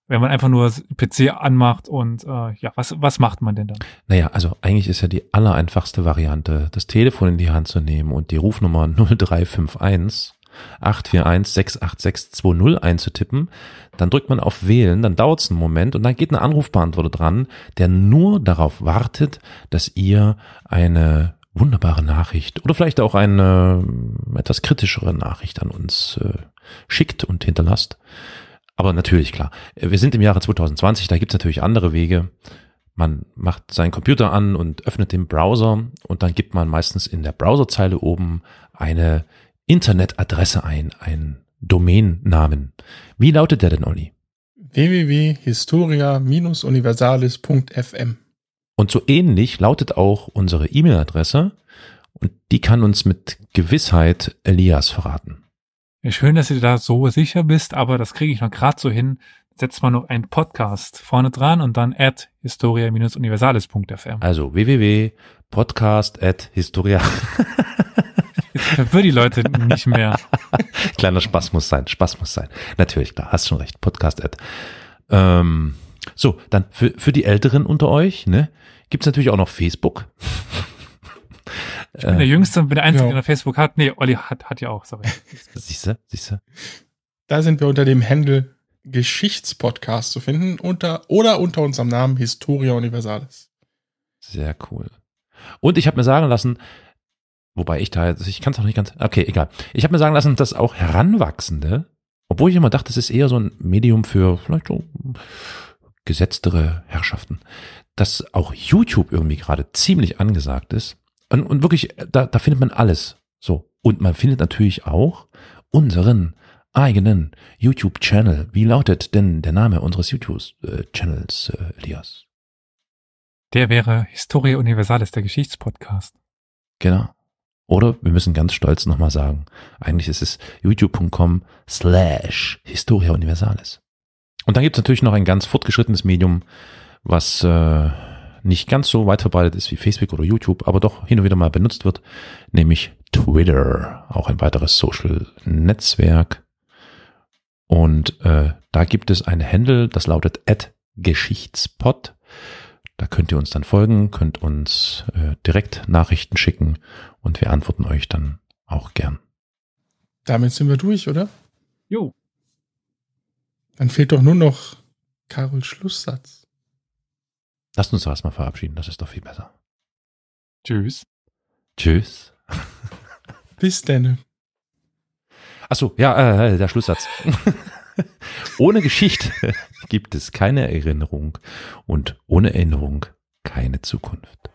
wenn man einfach nur PC anmacht und äh, ja, was, was macht man denn dann? Naja, also eigentlich ist ja die aller einfachste Variante, das Telefon in die Hand zu nehmen und die Rufnummer 0351 841-686-20 einzutippen, dann drückt man auf Wählen, dann dauert es einen Moment und dann geht eine Anrufbeantworter dran, der nur darauf wartet, dass ihr eine wunderbare Nachricht oder vielleicht auch eine ähm, etwas kritischere Nachricht an uns äh, schickt und hinterlasst. Aber natürlich, klar, wir sind im Jahre 2020, da gibt's natürlich andere Wege. Man macht seinen Computer an und öffnet den Browser und dann gibt man meistens in der Browserzeile oben eine Internetadresse ein, einen Domainnamen. Wie lautet der denn, Olli? www.historia-universalis.fm. Und so ähnlich lautet auch unsere E-Mail-Adresse und die kann uns mit Gewissheit Elias verraten. schön, dass du da so sicher bist, aber das kriege ich noch gerade so hin. Setzt mal noch einen Podcast vorne dran und dann at historia-universalis.fm. Also www.podcast at historia. Für die Leute nicht mehr. Kleiner Spaß muss sein. Spaß muss sein. Natürlich, klar, hast schon recht. Podcast Ad. Ähm, so, dann für, für die Älteren unter euch, ne, gibt es natürlich auch noch Facebook. Ich bin der äh, Jüngste und bin der Einzige, ja. der Facebook hat. Nee, Olli hat, hat ja auch, sorry. siehste, siehste. Da sind wir unter dem Handle Geschichtspodcast zu finden unter, oder unter unserem Namen Historia Universalis. Sehr cool. Und ich habe mir sagen lassen, Wobei ich da ich kann es auch nicht ganz, okay, egal. Ich habe mir sagen lassen, dass auch Heranwachsende, obwohl ich immer dachte, das ist eher so ein Medium für vielleicht so gesetztere Herrschaften, dass auch YouTube irgendwie gerade ziemlich angesagt ist. Und, und wirklich, äh, da, da findet man alles. So. Und man findet natürlich auch unseren eigenen YouTube-Channel. Wie lautet denn der Name unseres YouTube-Channels, äh, Elias? Der wäre Historia Universalis, der Geschichtspodcast. Genau. Oder wir müssen ganz stolz nochmal sagen, eigentlich ist es youtube.com slash Historia Universalis. Und dann gibt es natürlich noch ein ganz fortgeschrittenes Medium, was äh, nicht ganz so weit verbreitet ist wie Facebook oder YouTube, aber doch hin und wieder mal benutzt wird, nämlich Twitter, auch ein weiteres Social-Netzwerk. Und äh, da gibt es ein Handle, das lautet at geschichtspot. Da könnt ihr uns dann folgen, könnt uns äh, direkt Nachrichten schicken und wir antworten euch dann auch gern. Damit sind wir durch, oder? Jo. Dann fehlt doch nur noch Karols Schlusssatz. Lasst uns das mal verabschieden, das ist doch viel besser. Tschüss. Tschüss. Bis denn. Achso, ja, äh, äh, der Schlusssatz. Ohne Geschichte gibt es keine Erinnerung und ohne Erinnerung keine Zukunft.